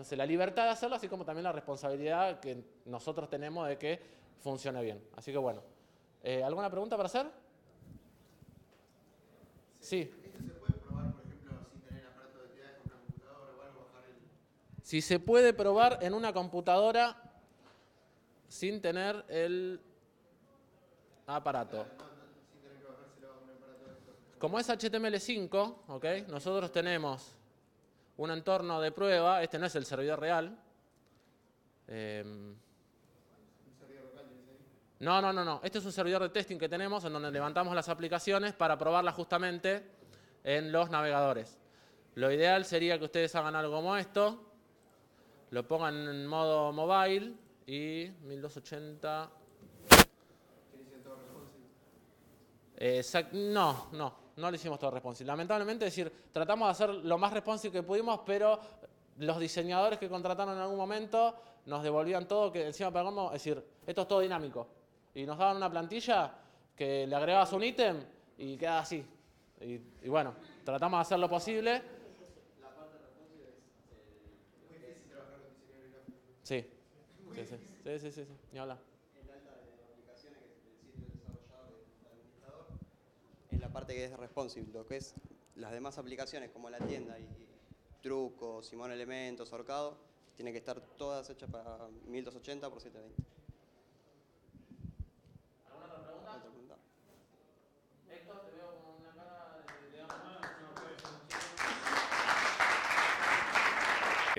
sé, la libertad de hacerlo, así como también la responsabilidad que nosotros tenemos de que funcione bien. Así que bueno, eh, ¿Alguna pregunta para hacer? Sí. Si se puede probar en una computadora sin tener el aparato. Como es HTML5, ¿OK? nosotros tenemos un entorno de prueba, este no es el servidor real. Eh, no, no, no, no. Este es un servidor de testing que tenemos en donde levantamos las aplicaciones para probarlas justamente en los navegadores. Lo ideal sería que ustedes hagan algo como esto. Lo pongan en modo mobile y 1280. Eh, no, no, no lo hicimos todo responsive. Lamentablemente, es decir, tratamos de hacer lo más responsive que pudimos, pero los diseñadores que contrataron en algún momento nos devolvían todo, que encima pagamos, es decir, esto es todo dinámico y nos daban una plantilla que le agregabas un ítem y queda así. Y, bueno, tratamos de hacer lo posible. La parte es trabajar con diseñadores Sí, sí, sí, sí, sí, sí, sí, En la parte que es responsive, lo que es las demás aplicaciones como la tienda y, truco, trucos, Simón Elementos, Orcado, tienen que estar todas hechas para 1280 por 720.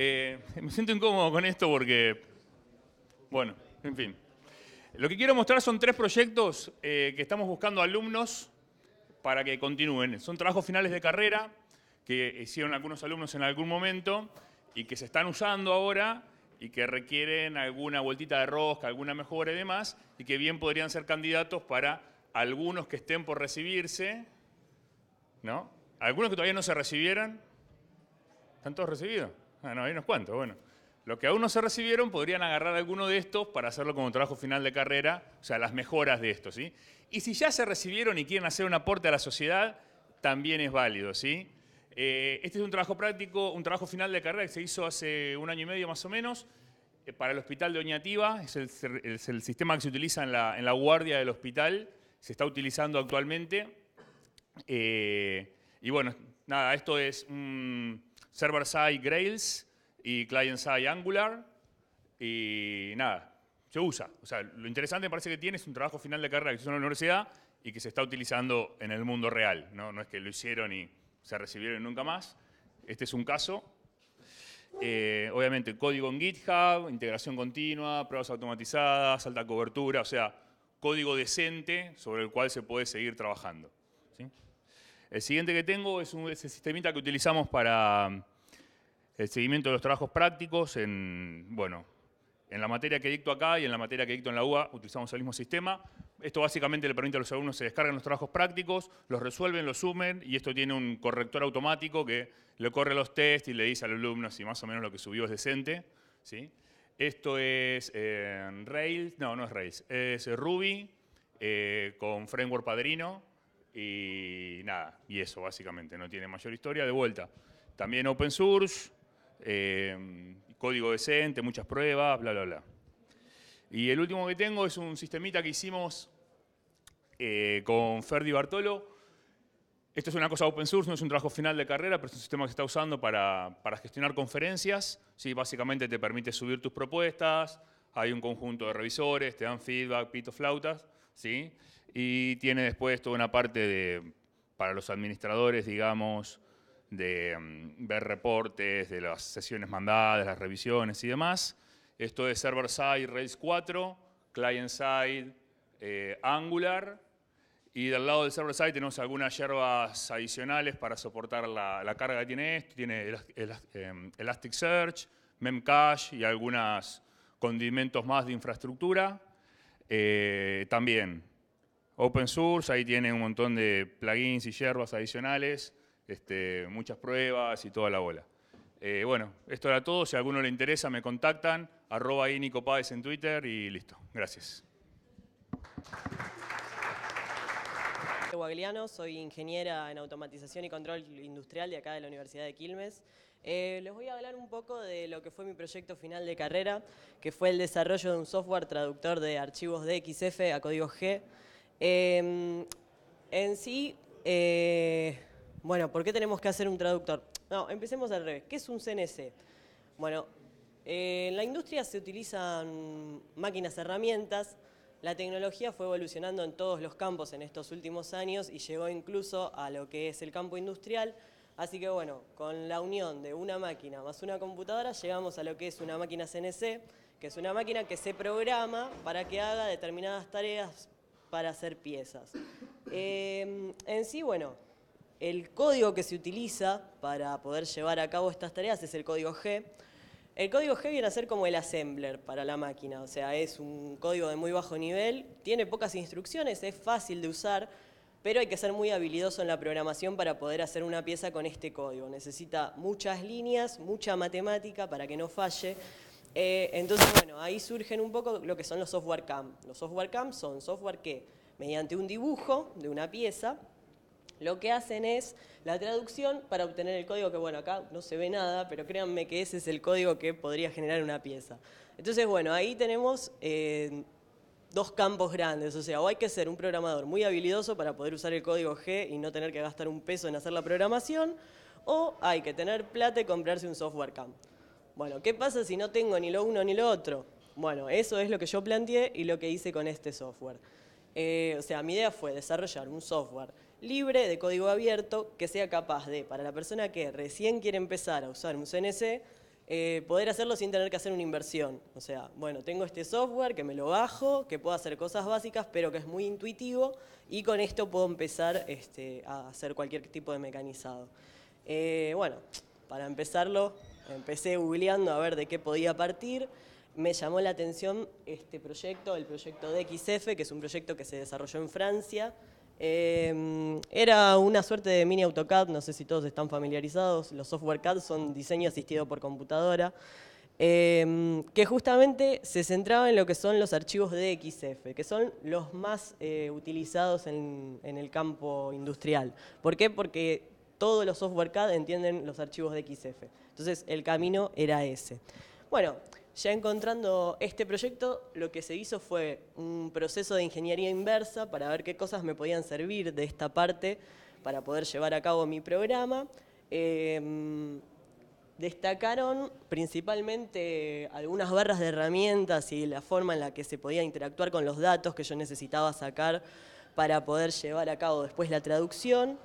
Eh, me siento incómodo con esto porque, bueno, en fin. Lo que quiero mostrar son tres proyectos eh, que estamos buscando alumnos para que continúen. Son trabajos finales de carrera que hicieron algunos alumnos en algún momento y que se están usando ahora y que requieren alguna vueltita de rosca, alguna mejora y demás, y que bien podrían ser candidatos para algunos que estén por recibirse, ¿no? Algunos que todavía no se recibieran, ¿están todos recibidos? Ah, no, hay unos cuantos, bueno. Los que aún no se recibieron podrían agarrar alguno de estos para hacerlo como trabajo final de carrera, o sea, las mejoras de estos, ¿sí? Y si ya se recibieron y quieren hacer un aporte a la sociedad, también es válido, ¿sí? Eh, este es un trabajo práctico, un trabajo final de carrera que se hizo hace un año y medio más o menos eh, para el hospital de Oñativa, es el, sistema que se utiliza en la, guardia del hospital, se está utilizando actualmente. Eh, y bueno, nada, esto es server-side Grails y client-side Angular. Y nada, se usa. O sea, lo interesante me parece que tiene es un trabajo final de carrera que hizo en la universidad y que se está utilizando en el mundo real. No, es que lo hicieron y se recibieron nunca más. Este es un caso. Eh, obviamente, código en GitHub, integración continua, pruebas automatizadas, alta cobertura, o sea, código decente sobre el cual se puede seguir trabajando. El siguiente que tengo es un, ese sistemita que utilizamos para mm, el seguimiento de los trabajos prácticos en, bueno, en la materia que dicto acá y en la materia que dicto en la UA utilizamos el mismo sistema. Esto básicamente le permite a los alumnos se descargan los trabajos prácticos, los resuelven, los sumen y esto tiene un corrector automático que le corre los test y le dice al alumno si más o menos lo que subió es decente. ¿sí? Esto es eh, Rails, no, no es Rails, es Ruby eh, con framework padrino y nada, y eso básicamente, no tiene mayor historia. De vuelta, también open source, eh, código decente, muchas pruebas, bla, bla, bla. Y el último que tengo es un sistemita que hicimos eh, con Ferdi Bartolo. Esto es una cosa open source, no es un trabajo final de carrera, pero es un sistema que se está usando para, gestionar conferencias. Sí, básicamente te permite subir tus propuestas, hay un conjunto de revisores, te dan feedback, pito flautas. ¿sí? Y tiene después toda una parte de, para los administradores, digamos, de mm, ver reportes, de las sesiones mandadas, las revisiones y demás. Esto es server-side Rails 4, client-side eh, Angular. Y del lado del server-side tenemos algunas hierbas adicionales para soportar la, carga que tiene esto. Tiene el, em, Elasticsearch, Memcache y algunos condimentos más de infraestructura. Eh, también open source, ahí tiene un montón de plugins y hierbas adicionales, este, muchas pruebas y toda la bola. Eh, bueno, esto era todo. Si a alguno le interesa, me contactan. Arroba en Twitter y listo. Gracias. soy ingeniera en automatización y control industrial de acá de la Universidad de Quilmes. Eh, les voy a hablar un poco de lo que fue mi proyecto final de carrera, que fue el desarrollo de un software traductor de archivos DXF a código G. Em, en sí, eh, bueno, ¿por qué tenemos que hacer un traductor? No, empecemos al revés. ¿Qué es un CNC? Bueno, eh, en la industria se utilizan máquinas, herramientas. La tecnología fue evolucionando en todos los campos en estos últimos años y llegó incluso a lo que es el campo industrial. Así que bueno, con la unión de una máquina más una computadora llegamos a lo que es una máquina CNC, que es una máquina que se programa para que haga determinadas tareas para hacer piezas. Em, en sí, bueno, el código que se utiliza para poder llevar a cabo estas tareas es el código G. El código G viene a ser como el assembler para la máquina, o sea, es un código de muy bajo nivel, tiene pocas instrucciones, es fácil de usar, pero hay que ser muy habilidoso en la programación para poder hacer una pieza con este código. Necesita muchas líneas, mucha matemática para que no falle, eh, entonces, bueno, ahí surgen un poco lo que son los software CAM. Los software CAM son software que, mediante un dibujo de una pieza, lo que hacen es la traducción para obtener el código que, bueno, acá no se ve nada, pero créanme que ese es el código que podría generar una pieza. Entonces, bueno, ahí tenemos eh, dos campos grandes, o sea, o hay que ser un programador muy habilidoso para poder usar el código G y no tener que gastar un peso en hacer la programación, o hay que tener plata y comprarse un software CAM. Bueno, ¿qué pasa si no tengo ni lo uno ni lo otro? Bueno, eso es lo que yo planteé y lo que hice con este software. Eh, o sea, mi idea fue desarrollar un software libre de código abierto que sea capaz de, para la persona que recién quiere empezar a usar un CNC, eh, poder hacerlo sin tener que hacer una inversión. O sea, bueno, tengo este software que me lo bajo, que puedo hacer cosas básicas, pero que es muy intuitivo y con esto puedo empezar este, a hacer cualquier tipo de mecanizado. Eh, bueno, para empezarlo Empecé googleando a ver de qué podía partir. Me llamó la atención este proyecto, el proyecto DXF, que es un proyecto que se desarrolló en Francia. Em, era una suerte de mini AutoCAD, no sé si todos están familiarizados. Los software CAD son diseño asistido por computadora. Em, que justamente se centraba en lo que son los archivos DXF, que son los más eh, utilizados en, en, el campo industrial. ¿Por qué? Porque todos los software CAD entienden los archivos DXF. Entonces el camino era ese. Bueno, ya encontrando este proyecto, lo que se hizo fue un proceso de ingeniería inversa para ver qué cosas me podían servir de esta parte para poder llevar a cabo mi programa. Em, destacaron principalmente algunas barras de herramientas y la forma en la que se podía interactuar con los datos que yo necesitaba sacar para poder llevar a cabo después la traducción.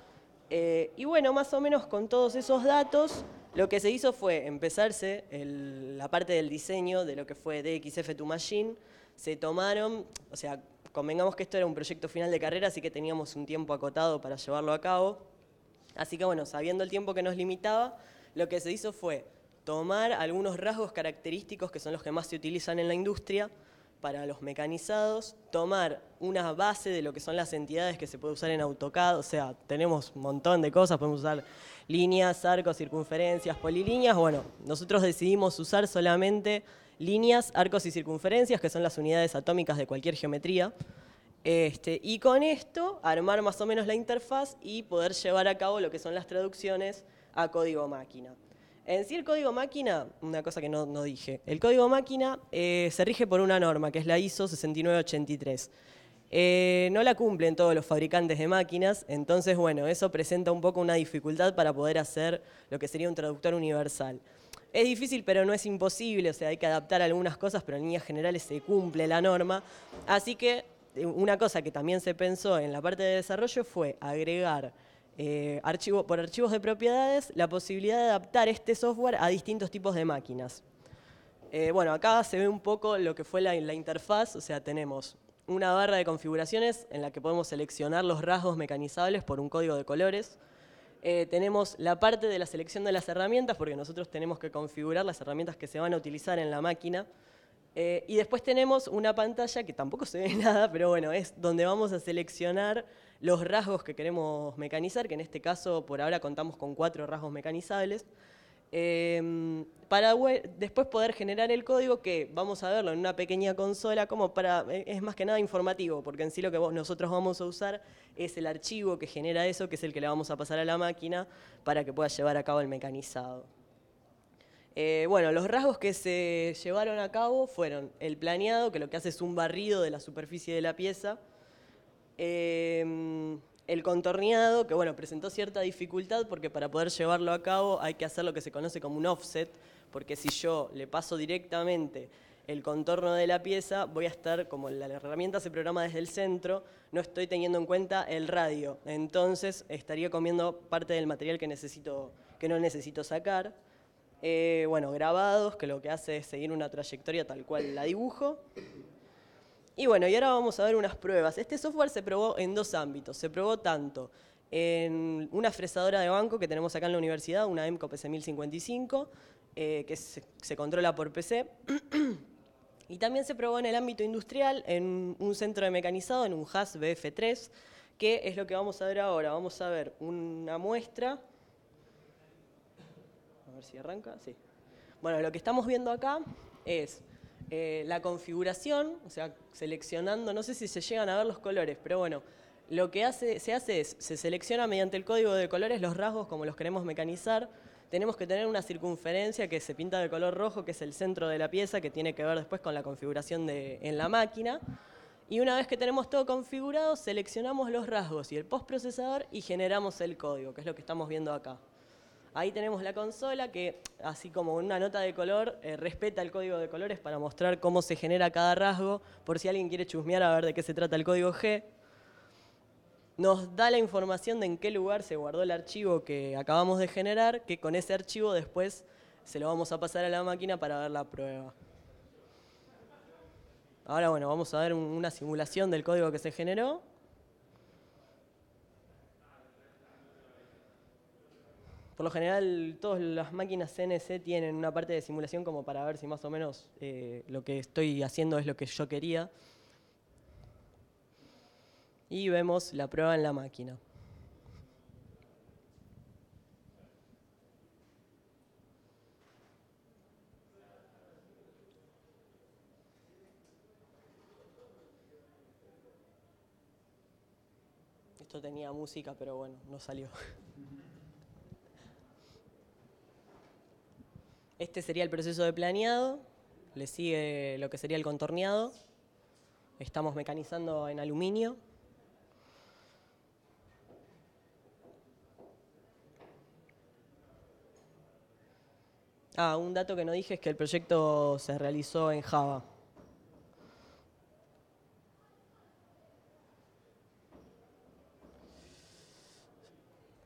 Eh, y bueno, más o menos con todos esos datos lo que se hizo fue empezarse la parte del diseño de lo que fue DXF to Machine. Se tomaron, o sea, convengamos que esto era un proyecto final de carrera, así que teníamos un tiempo acotado para llevarlo a cabo. Así que bueno, sabiendo el tiempo que nos limitaba, lo que se hizo fue tomar algunos rasgos característicos que son los que más se utilizan en la industria, para los mecanizados, tomar una base de lo que son las entidades que se puede usar en AutoCAD, o sea, tenemos un montón de cosas, podemos usar líneas, arcos, circunferencias, polilíneas, bueno, nosotros decidimos usar solamente líneas, arcos y circunferencias, que son las unidades atómicas de cualquier geometría, este, y con esto armar más o menos la interfaz y poder llevar a cabo lo que son las traducciones a código máquina. En sí, el código máquina, una cosa que no, dije, el código máquina eh, se rige por una norma, que es la ISO 6983. Eh, no la cumplen todos los fabricantes de máquinas, entonces, bueno, eso presenta un poco una dificultad para poder hacer lo que sería un traductor universal. Es difícil, pero no es imposible, o sea, hay que adaptar algunas cosas, pero en líneas generales se cumple la norma. Así que eh, una cosa que también se pensó en la parte de desarrollo fue agregar eh, archivo, por archivos de propiedades la posibilidad de adaptar este software a distintos tipos de máquinas. Eh, bueno, acá se ve un poco lo que fue la, la, interfaz, o sea, tenemos una barra de configuraciones en la que podemos seleccionar los rasgos mecanizables por un código de colores. Eh, tenemos la parte de la selección de las herramientas, porque nosotros tenemos que configurar las herramientas que se van a utilizar en la máquina. y después tenemos una pantalla que tampoco se ve nada, pero bueno, es donde vamos a seleccionar los rasgos que queremos mecanizar, que en este caso por ahora contamos con cuatro rasgos mecanizables, em, para después poder generar el código que vamos a verlo en una pequeña consola, como para, eh, es más que nada informativo, porque en sí lo que nosotros vamos a usar es el archivo que genera eso, que es el que le vamos a pasar a la máquina para que pueda llevar a cabo el mecanizado. Eh, bueno, los rasgos que se llevaron a cabo fueron el planeado, que lo que hace es un barrido de la superficie de la pieza, Em, el contorneado, que bueno, presentó cierta dificultad porque para poder llevarlo a cabo hay que hacer lo que se conoce como un offset, porque si yo le paso directamente el contorno de la pieza, voy a estar, como la herramienta se programa desde el centro, no estoy teniendo en cuenta el radio. Entonces estaría comiendo parte del material que, necesito, que no necesito sacar. Eh, bueno, grabados, que lo que hace es seguir una trayectoria tal cual la dibujo. Y bueno, y ahora vamos a ver unas pruebas. Este software se probó en dos ámbitos. Se probó tanto en una fresadora de banco que tenemos acá en la universidad, una EMCO PC1055, eh, que se, controla por PC. y también se probó en el ámbito industrial, en un centro de mecanizado, en un HAS BF3, que es lo que vamos a ver ahora. Vamos a ver una muestra. A ver si arranca, sí. Bueno, lo que estamos viendo acá es eh, la configuración, o sea, seleccionando, no sé si se llegan a ver los colores, pero bueno, lo que se hace es, se selecciona mediante el código de colores los rasgos como los queremos mecanizar, tenemos que tener una circunferencia que se pinta de color rojo, que es el centro de la pieza, que tiene que ver después con la configuración en la máquina, y una vez que tenemos todo configurado, seleccionamos los rasgos y el postprocesador y generamos el código, que es lo que estamos viendo acá. Ahí tenemos la consola que, así como una nota de color, eh, respeta el código de colores para mostrar cómo se genera cada rasgo, por si alguien quiere chusmear a ver de qué se trata el código G. Nos da la información de en qué lugar se guardó el archivo que acabamos de generar, que con ese archivo después se lo vamos a pasar a la máquina para ver la prueba. Ahora, bueno, vamos a ver una simulación del código que se generó. por lo general todas las máquinas CNC tienen una parte de simulación como para ver si más o menos eh, lo que estoy haciendo es lo que yo quería. Y vemos la prueba en la máquina. Esto tenía música, pero bueno, no salió. Este sería el proceso de planeado, le sigue lo que sería el contorneado. Estamos mecanizando en aluminio. Ah, un dato que no dije es que el proyecto se realizó en Java.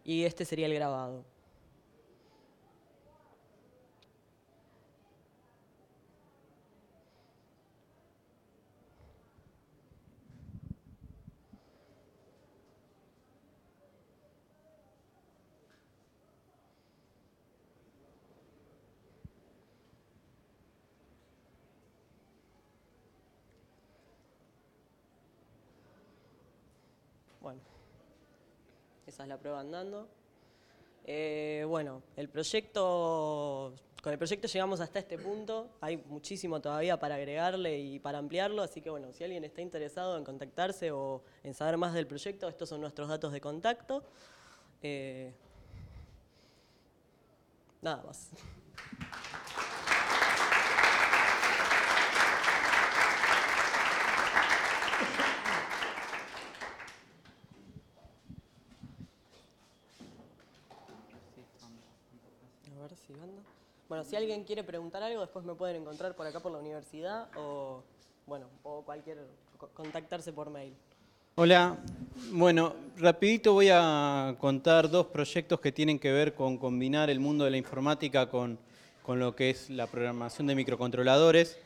Y este sería el grabado. la prueba andando. Eh, bueno, el proyecto, con el proyecto llegamos hasta este punto, hay muchísimo todavía para agregarle y para ampliarlo, así que bueno, si alguien está interesado en contactarse o en saber más del proyecto, estos son nuestros datos de contacto. Eh, nada más. si alguien quiere preguntar algo, después me pueden encontrar por acá por la universidad o, cualquier, contactarse por mail. Hola, bueno, rapidito voy a contar dos proyectos que tienen que ver con combinar el mundo de la informática con, lo que es la programación de microcontroladores.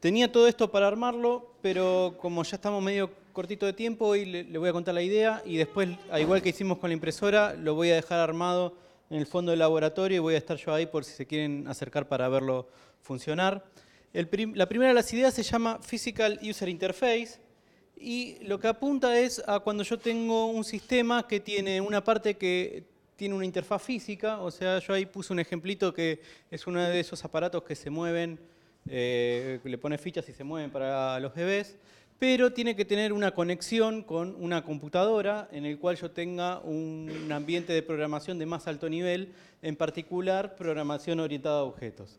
Tenía todo esto para armarlo, pero como ya estamos medio cortito de tiempo, hoy le, voy a contar la idea y después, al igual que hicimos con la impresora, lo voy a dejar armado en el fondo del laboratorio y voy a estar yo ahí por si se quieren acercar para verlo funcionar. la primera de las ideas se llama Physical User Interface y lo que apunta es a cuando yo tengo un sistema que tiene una parte que tiene una interfaz física, o sea, yo ahí puse un ejemplito que es uno de esos aparatos que se mueven, eh, le pone fichas y se mueven para los bebés pero tiene que tener una conexión con una computadora en el cual yo tenga un ambiente de programación de más alto nivel, en particular programación orientada a objetos.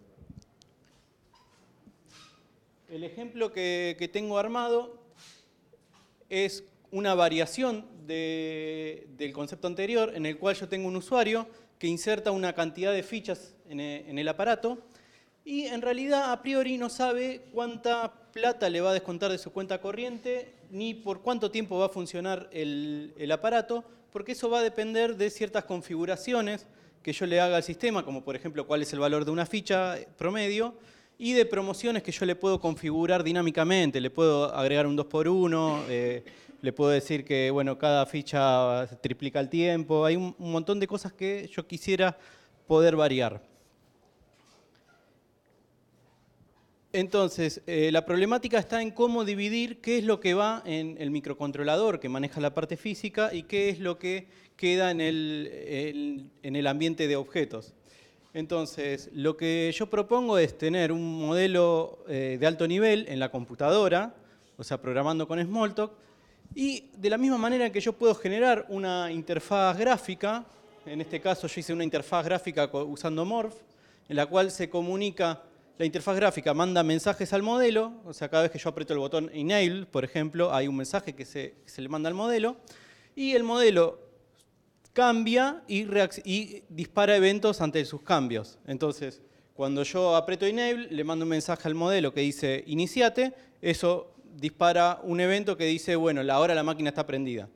El ejemplo que, tengo armado es una variación del concepto anterior en el cual yo tengo un usuario que inserta una cantidad de fichas en el aparato y en realidad a priori no sabe cuánta plata le va a descontar de su cuenta corriente ni por cuánto tiempo va a funcionar el, aparato, porque eso va a depender de ciertas configuraciones que yo le haga al sistema, como por ejemplo cuál es el valor de una ficha promedio, y de promociones que yo le puedo configurar dinámicamente, le puedo agregar un 2x1, eh, le puedo decir que bueno, cada ficha triplica el tiempo, hay un montón de cosas que yo quisiera poder variar. Entonces, eh, la problemática está en cómo dividir qué es lo que va en el microcontrolador que maneja la parte física y qué es lo que queda en el, ambiente de objetos. Entonces, lo que yo propongo es tener un modelo eh, de alto nivel en la computadora, o sea, programando con Smalltalk, y de la misma manera que yo puedo generar una interfaz gráfica, en este caso yo hice una interfaz gráfica usando Morph, en la cual se comunica la interfaz gráfica manda mensajes al modelo, o sea, cada vez que yo aprieto el botón Enable, por ejemplo, hay un mensaje que se, le manda al modelo, y el modelo cambia y, y, dispara eventos ante sus cambios. Entonces, cuando yo aprieto Enable, le mando un mensaje al modelo que dice Iniciate, eso dispara un evento que dice, bueno, ahora la máquina está prendida.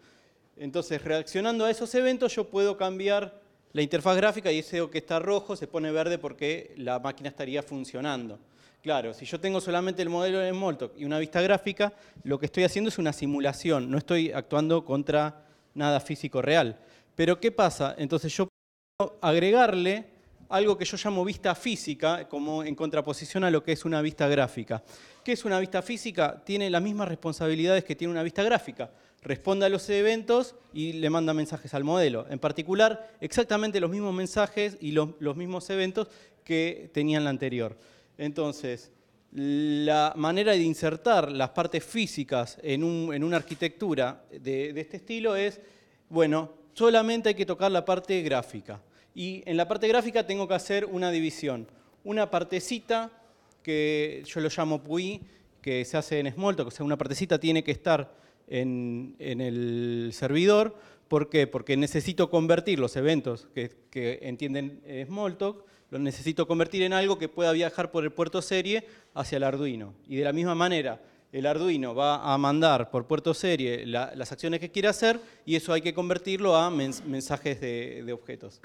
Entonces, reaccionando a esos eventos, yo puedo cambiar la interfaz gráfica y dice que está rojo, se pone verde porque la máquina estaría funcionando. Claro, si yo tengo solamente el modelo en molto y una vista gráfica, lo que estoy haciendo es una simulación, no estoy actuando contra nada físico real. Pero ¿qué pasa? Entonces yo puedo agregarle algo que yo llamo vista física, como en contraposición a lo que es una vista gráfica. ¿Qué es una vista física? Tiene las mismas responsabilidades que tiene una vista gráfica responde a los eventos y le manda mensajes al modelo. En particular, exactamente los mismos mensajes y los, mismos eventos que tenían la anterior. Entonces, la manera de insertar las partes físicas en, una arquitectura de, este estilo es, bueno, solamente hay que tocar la parte gráfica. Y en la parte gráfica tengo que hacer una división. Una partecita, que yo lo llamo PUI, que se hace en Smalltalk, o sea, una partecita tiene que estar en, el servidor. ¿Por qué? Porque necesito convertir los eventos que, que entienden Smalltalk, los necesito convertir en algo que pueda viajar por el puerto serie hacia el Arduino. Y de la misma manera, el Arduino va a mandar por puerto serie las acciones que quiere hacer y eso hay que convertirlo a mensajes de, objetos.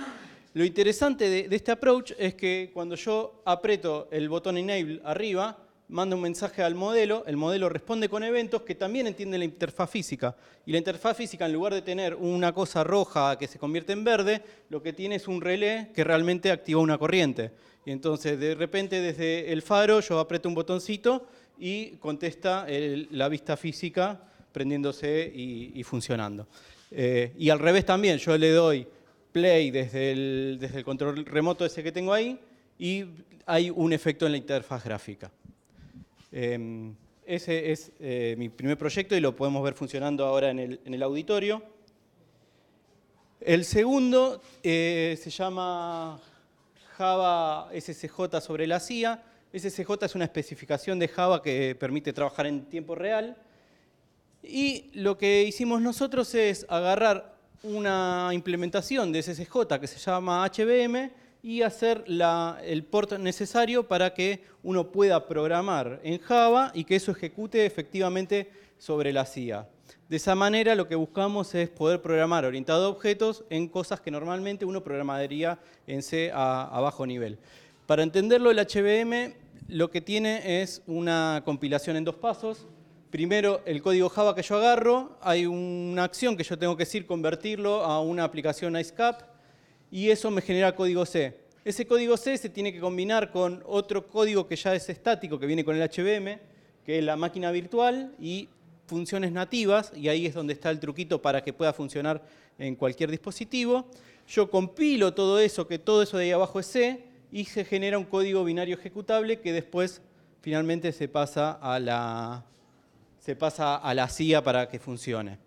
Lo interesante de, de este approach es que cuando yo aprieto el botón Enable arriba, manda un mensaje al modelo, el modelo responde con eventos que también entiende la interfaz física. Y la interfaz física, en lugar de tener una cosa roja que se convierte en verde, lo que tiene es un relé que realmente activa una corriente. Y entonces, de repente, desde el faro, yo aprieto un botoncito y contesta la vista física prendiéndose y, funcionando. Eh, y al revés también, yo le doy play desde desde el control remoto ese que tengo ahí y hay un efecto en la interfaz gráfica. Em, ese es eh, mi primer proyecto y lo podemos ver funcionando ahora en el, auditorio. El segundo eh, se llama Java SSJ sobre la CIA. SSJ es una especificación de Java que permite trabajar en tiempo real. Y lo que hicimos nosotros es agarrar una implementación de SSJ que se llama HBM y hacer el port necesario para que uno pueda programar en Java y que eso ejecute efectivamente sobre la CIA. De esa manera lo que buscamos es poder programar orientado a objetos en cosas que normalmente uno programaría en C a, bajo nivel. Para entenderlo, el HBM lo que tiene es una compilación en dos pasos. Primero, el código Java que yo agarro, hay una acción que yo tengo que decir, convertirlo a una aplicación IceCap y eso me genera código C. Ese código C se tiene que combinar con otro código que ya es estático, que viene con el HBM, que es la máquina virtual y funciones nativas, y ahí es donde está el truquito para que pueda funcionar en cualquier dispositivo. Yo compilo todo eso, que todo eso de ahí abajo es C, y se genera un código binario ejecutable que después finalmente se pasa a la, se pasa a la CIA para que funcione.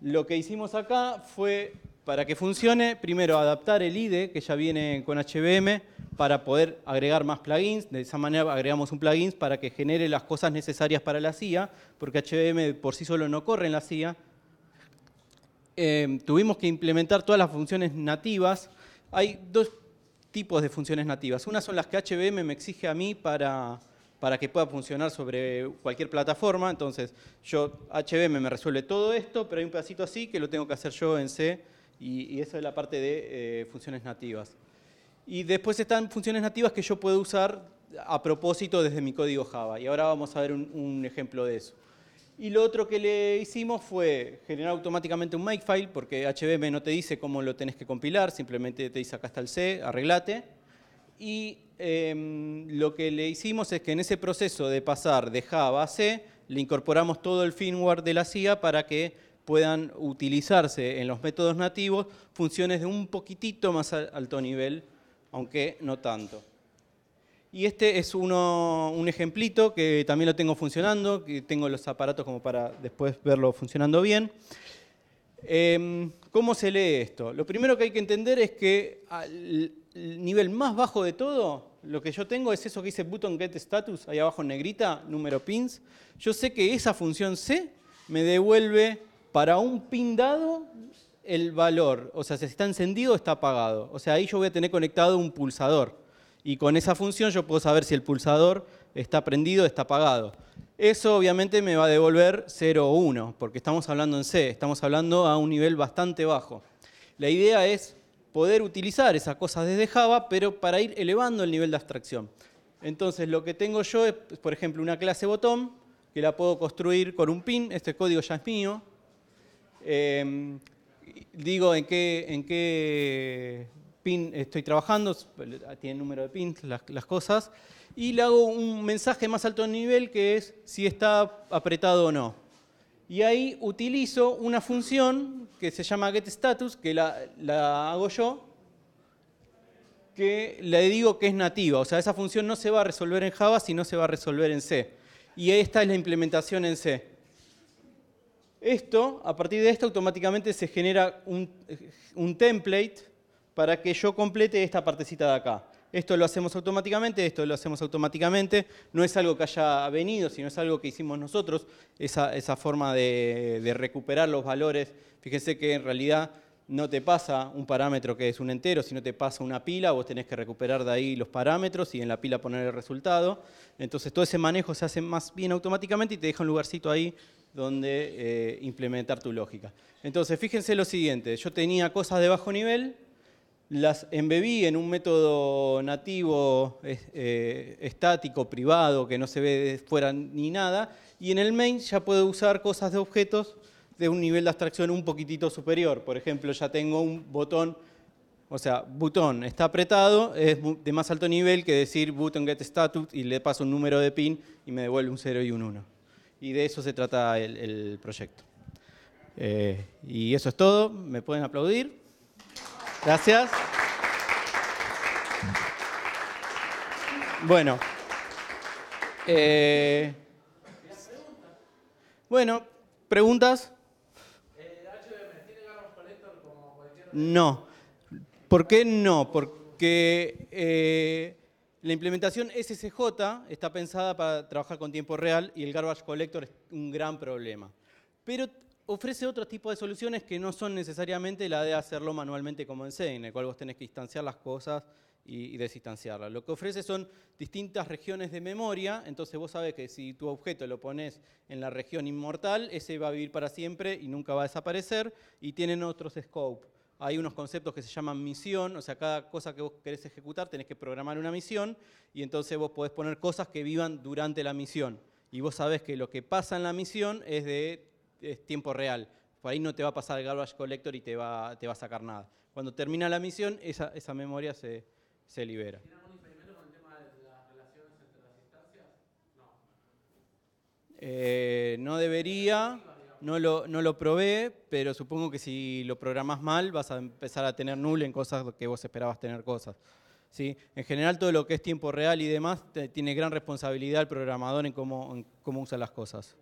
Lo que hicimos acá fue para que funcione, primero adaptar el IDE que ya viene con HBM para poder agregar más plugins. De esa manera agregamos un plugin para que genere las cosas necesarias para la CIA, porque HBM por sí solo no corre en la CIA. Em, tuvimos que implementar todas las funciones nativas. Hay dos tipos de funciones nativas. Una son las que HBM me exige a mí para, para que pueda funcionar sobre cualquier plataforma. Entonces, yo HBM me resuelve todo esto, pero hay un pedacito así que lo tengo que hacer yo en C y, y eso es la parte de eh, funciones nativas. Y después están funciones nativas que yo puedo usar a propósito desde mi código Java. Y ahora vamos a ver un, ejemplo de eso. Y lo otro que le hicimos fue generar automáticamente un makefile, porque HBM no te dice cómo lo tenés que compilar, simplemente te dice acá está el C, arreglate. Y em, lo que le hicimos es que en ese proceso de pasar de Java a C, le incorporamos todo el firmware de la CIA para que puedan utilizarse en los métodos nativos funciones de un poquitito más alto nivel, aunque no tanto. Y este es un ejemplito que también lo tengo funcionando, que tengo los aparatos como para después verlo funcionando bien. Em, ¿Cómo se lee esto? Lo primero que hay que entender es que al nivel más bajo de todo, lo que yo tengo es eso que dice button get status, ahí abajo en negrita, número pins. Yo sé que esa función C me devuelve para un pin dado, el valor, o sea, si está encendido está apagado. O sea, ahí yo voy a tener conectado un pulsador. Y con esa función yo puedo saber si el pulsador está prendido o está apagado. Eso obviamente me va a devolver 0 o 1, porque estamos hablando en C, estamos hablando a un nivel bastante bajo. La idea es poder utilizar esas cosas desde Java, pero para ir elevando el nivel de abstracción. Entonces, lo que tengo yo es, por ejemplo, una clase botón, que la puedo construir con un pin, este código ya es mío, Em, digo en qué, en qué pin estoy trabajando, tiene número de pins las, cosas, y le hago un mensaje más alto nivel que es si está apretado o no. Y ahí utilizo una función que se llama getStatus, que la, la hago yo, que le digo que es nativa. O sea, esa función no se va a resolver en Java, sino se va a resolver en C. Y esta es la implementación en C. Esto, a partir de esto, automáticamente se genera un, template para que yo complete esta partecita de acá. Esto lo hacemos automáticamente, esto lo hacemos automáticamente. No es algo que haya venido, sino es algo que hicimos nosotros, esa, forma de, de recuperar los valores. Fíjense que en realidad no te pasa un parámetro que es un entero, sino te pasa una pila, vos tenés que recuperar de ahí los parámetros y en la pila poner el resultado. Entonces todo ese manejo se hace más bien automáticamente y te deja un lugarcito ahí donde eh, implementar tu lógica. Entonces, fíjense lo siguiente, yo tenía cosas de bajo nivel, las embebí en un método nativo, eh, estático, privado, que no se ve fuera ni nada, y en el main ya puedo usar cosas de objetos de un nivel de abstracción un poquitito superior. Por ejemplo, ya tengo un botón, o sea, botón está apretado, es de más alto nivel que decir button get status y le paso un número de pin y me devuelve un 0 y un 1 y de eso se trata el, proyecto. Eh, y eso es todo, me pueden aplaudir. Gracias. Bueno. Eh, bueno, preguntas. No. ¿Por qué no? Porque eh, la implementación SSJ está pensada para trabajar con tiempo real y el garbage collector es un gran problema. Pero ofrece otro tipo de soluciones que no son necesariamente la de hacerlo manualmente como en C, en el cual vos tenés que instanciar las cosas y, desinstanciarlas. Lo que ofrece son distintas regiones de memoria, entonces vos sabés que si tu objeto lo pones en la región inmortal, ese va a vivir para siempre y nunca va a desaparecer, y tienen otros scopes hay unos conceptos que se llaman misión, o sea, cada cosa que vos querés ejecutar tenés que programar una misión y entonces vos podés poner cosas que vivan durante la misión. Y vos sabés que lo que pasa en la misión es de tiempo real. Por ahí no te va a pasar el garbage collector y te va, te va a sacar nada. Cuando termina la misión, esa, memoria se, se libera. Eh, no debería. No lo, no probé, pero supongo que si lo programas mal vas a empezar a tener nulo en cosas que vos esperabas tener cosas. En general todo lo que es tiempo real y demás tiene gran responsabilidad el programador en cómo, en cómo usa las cosas.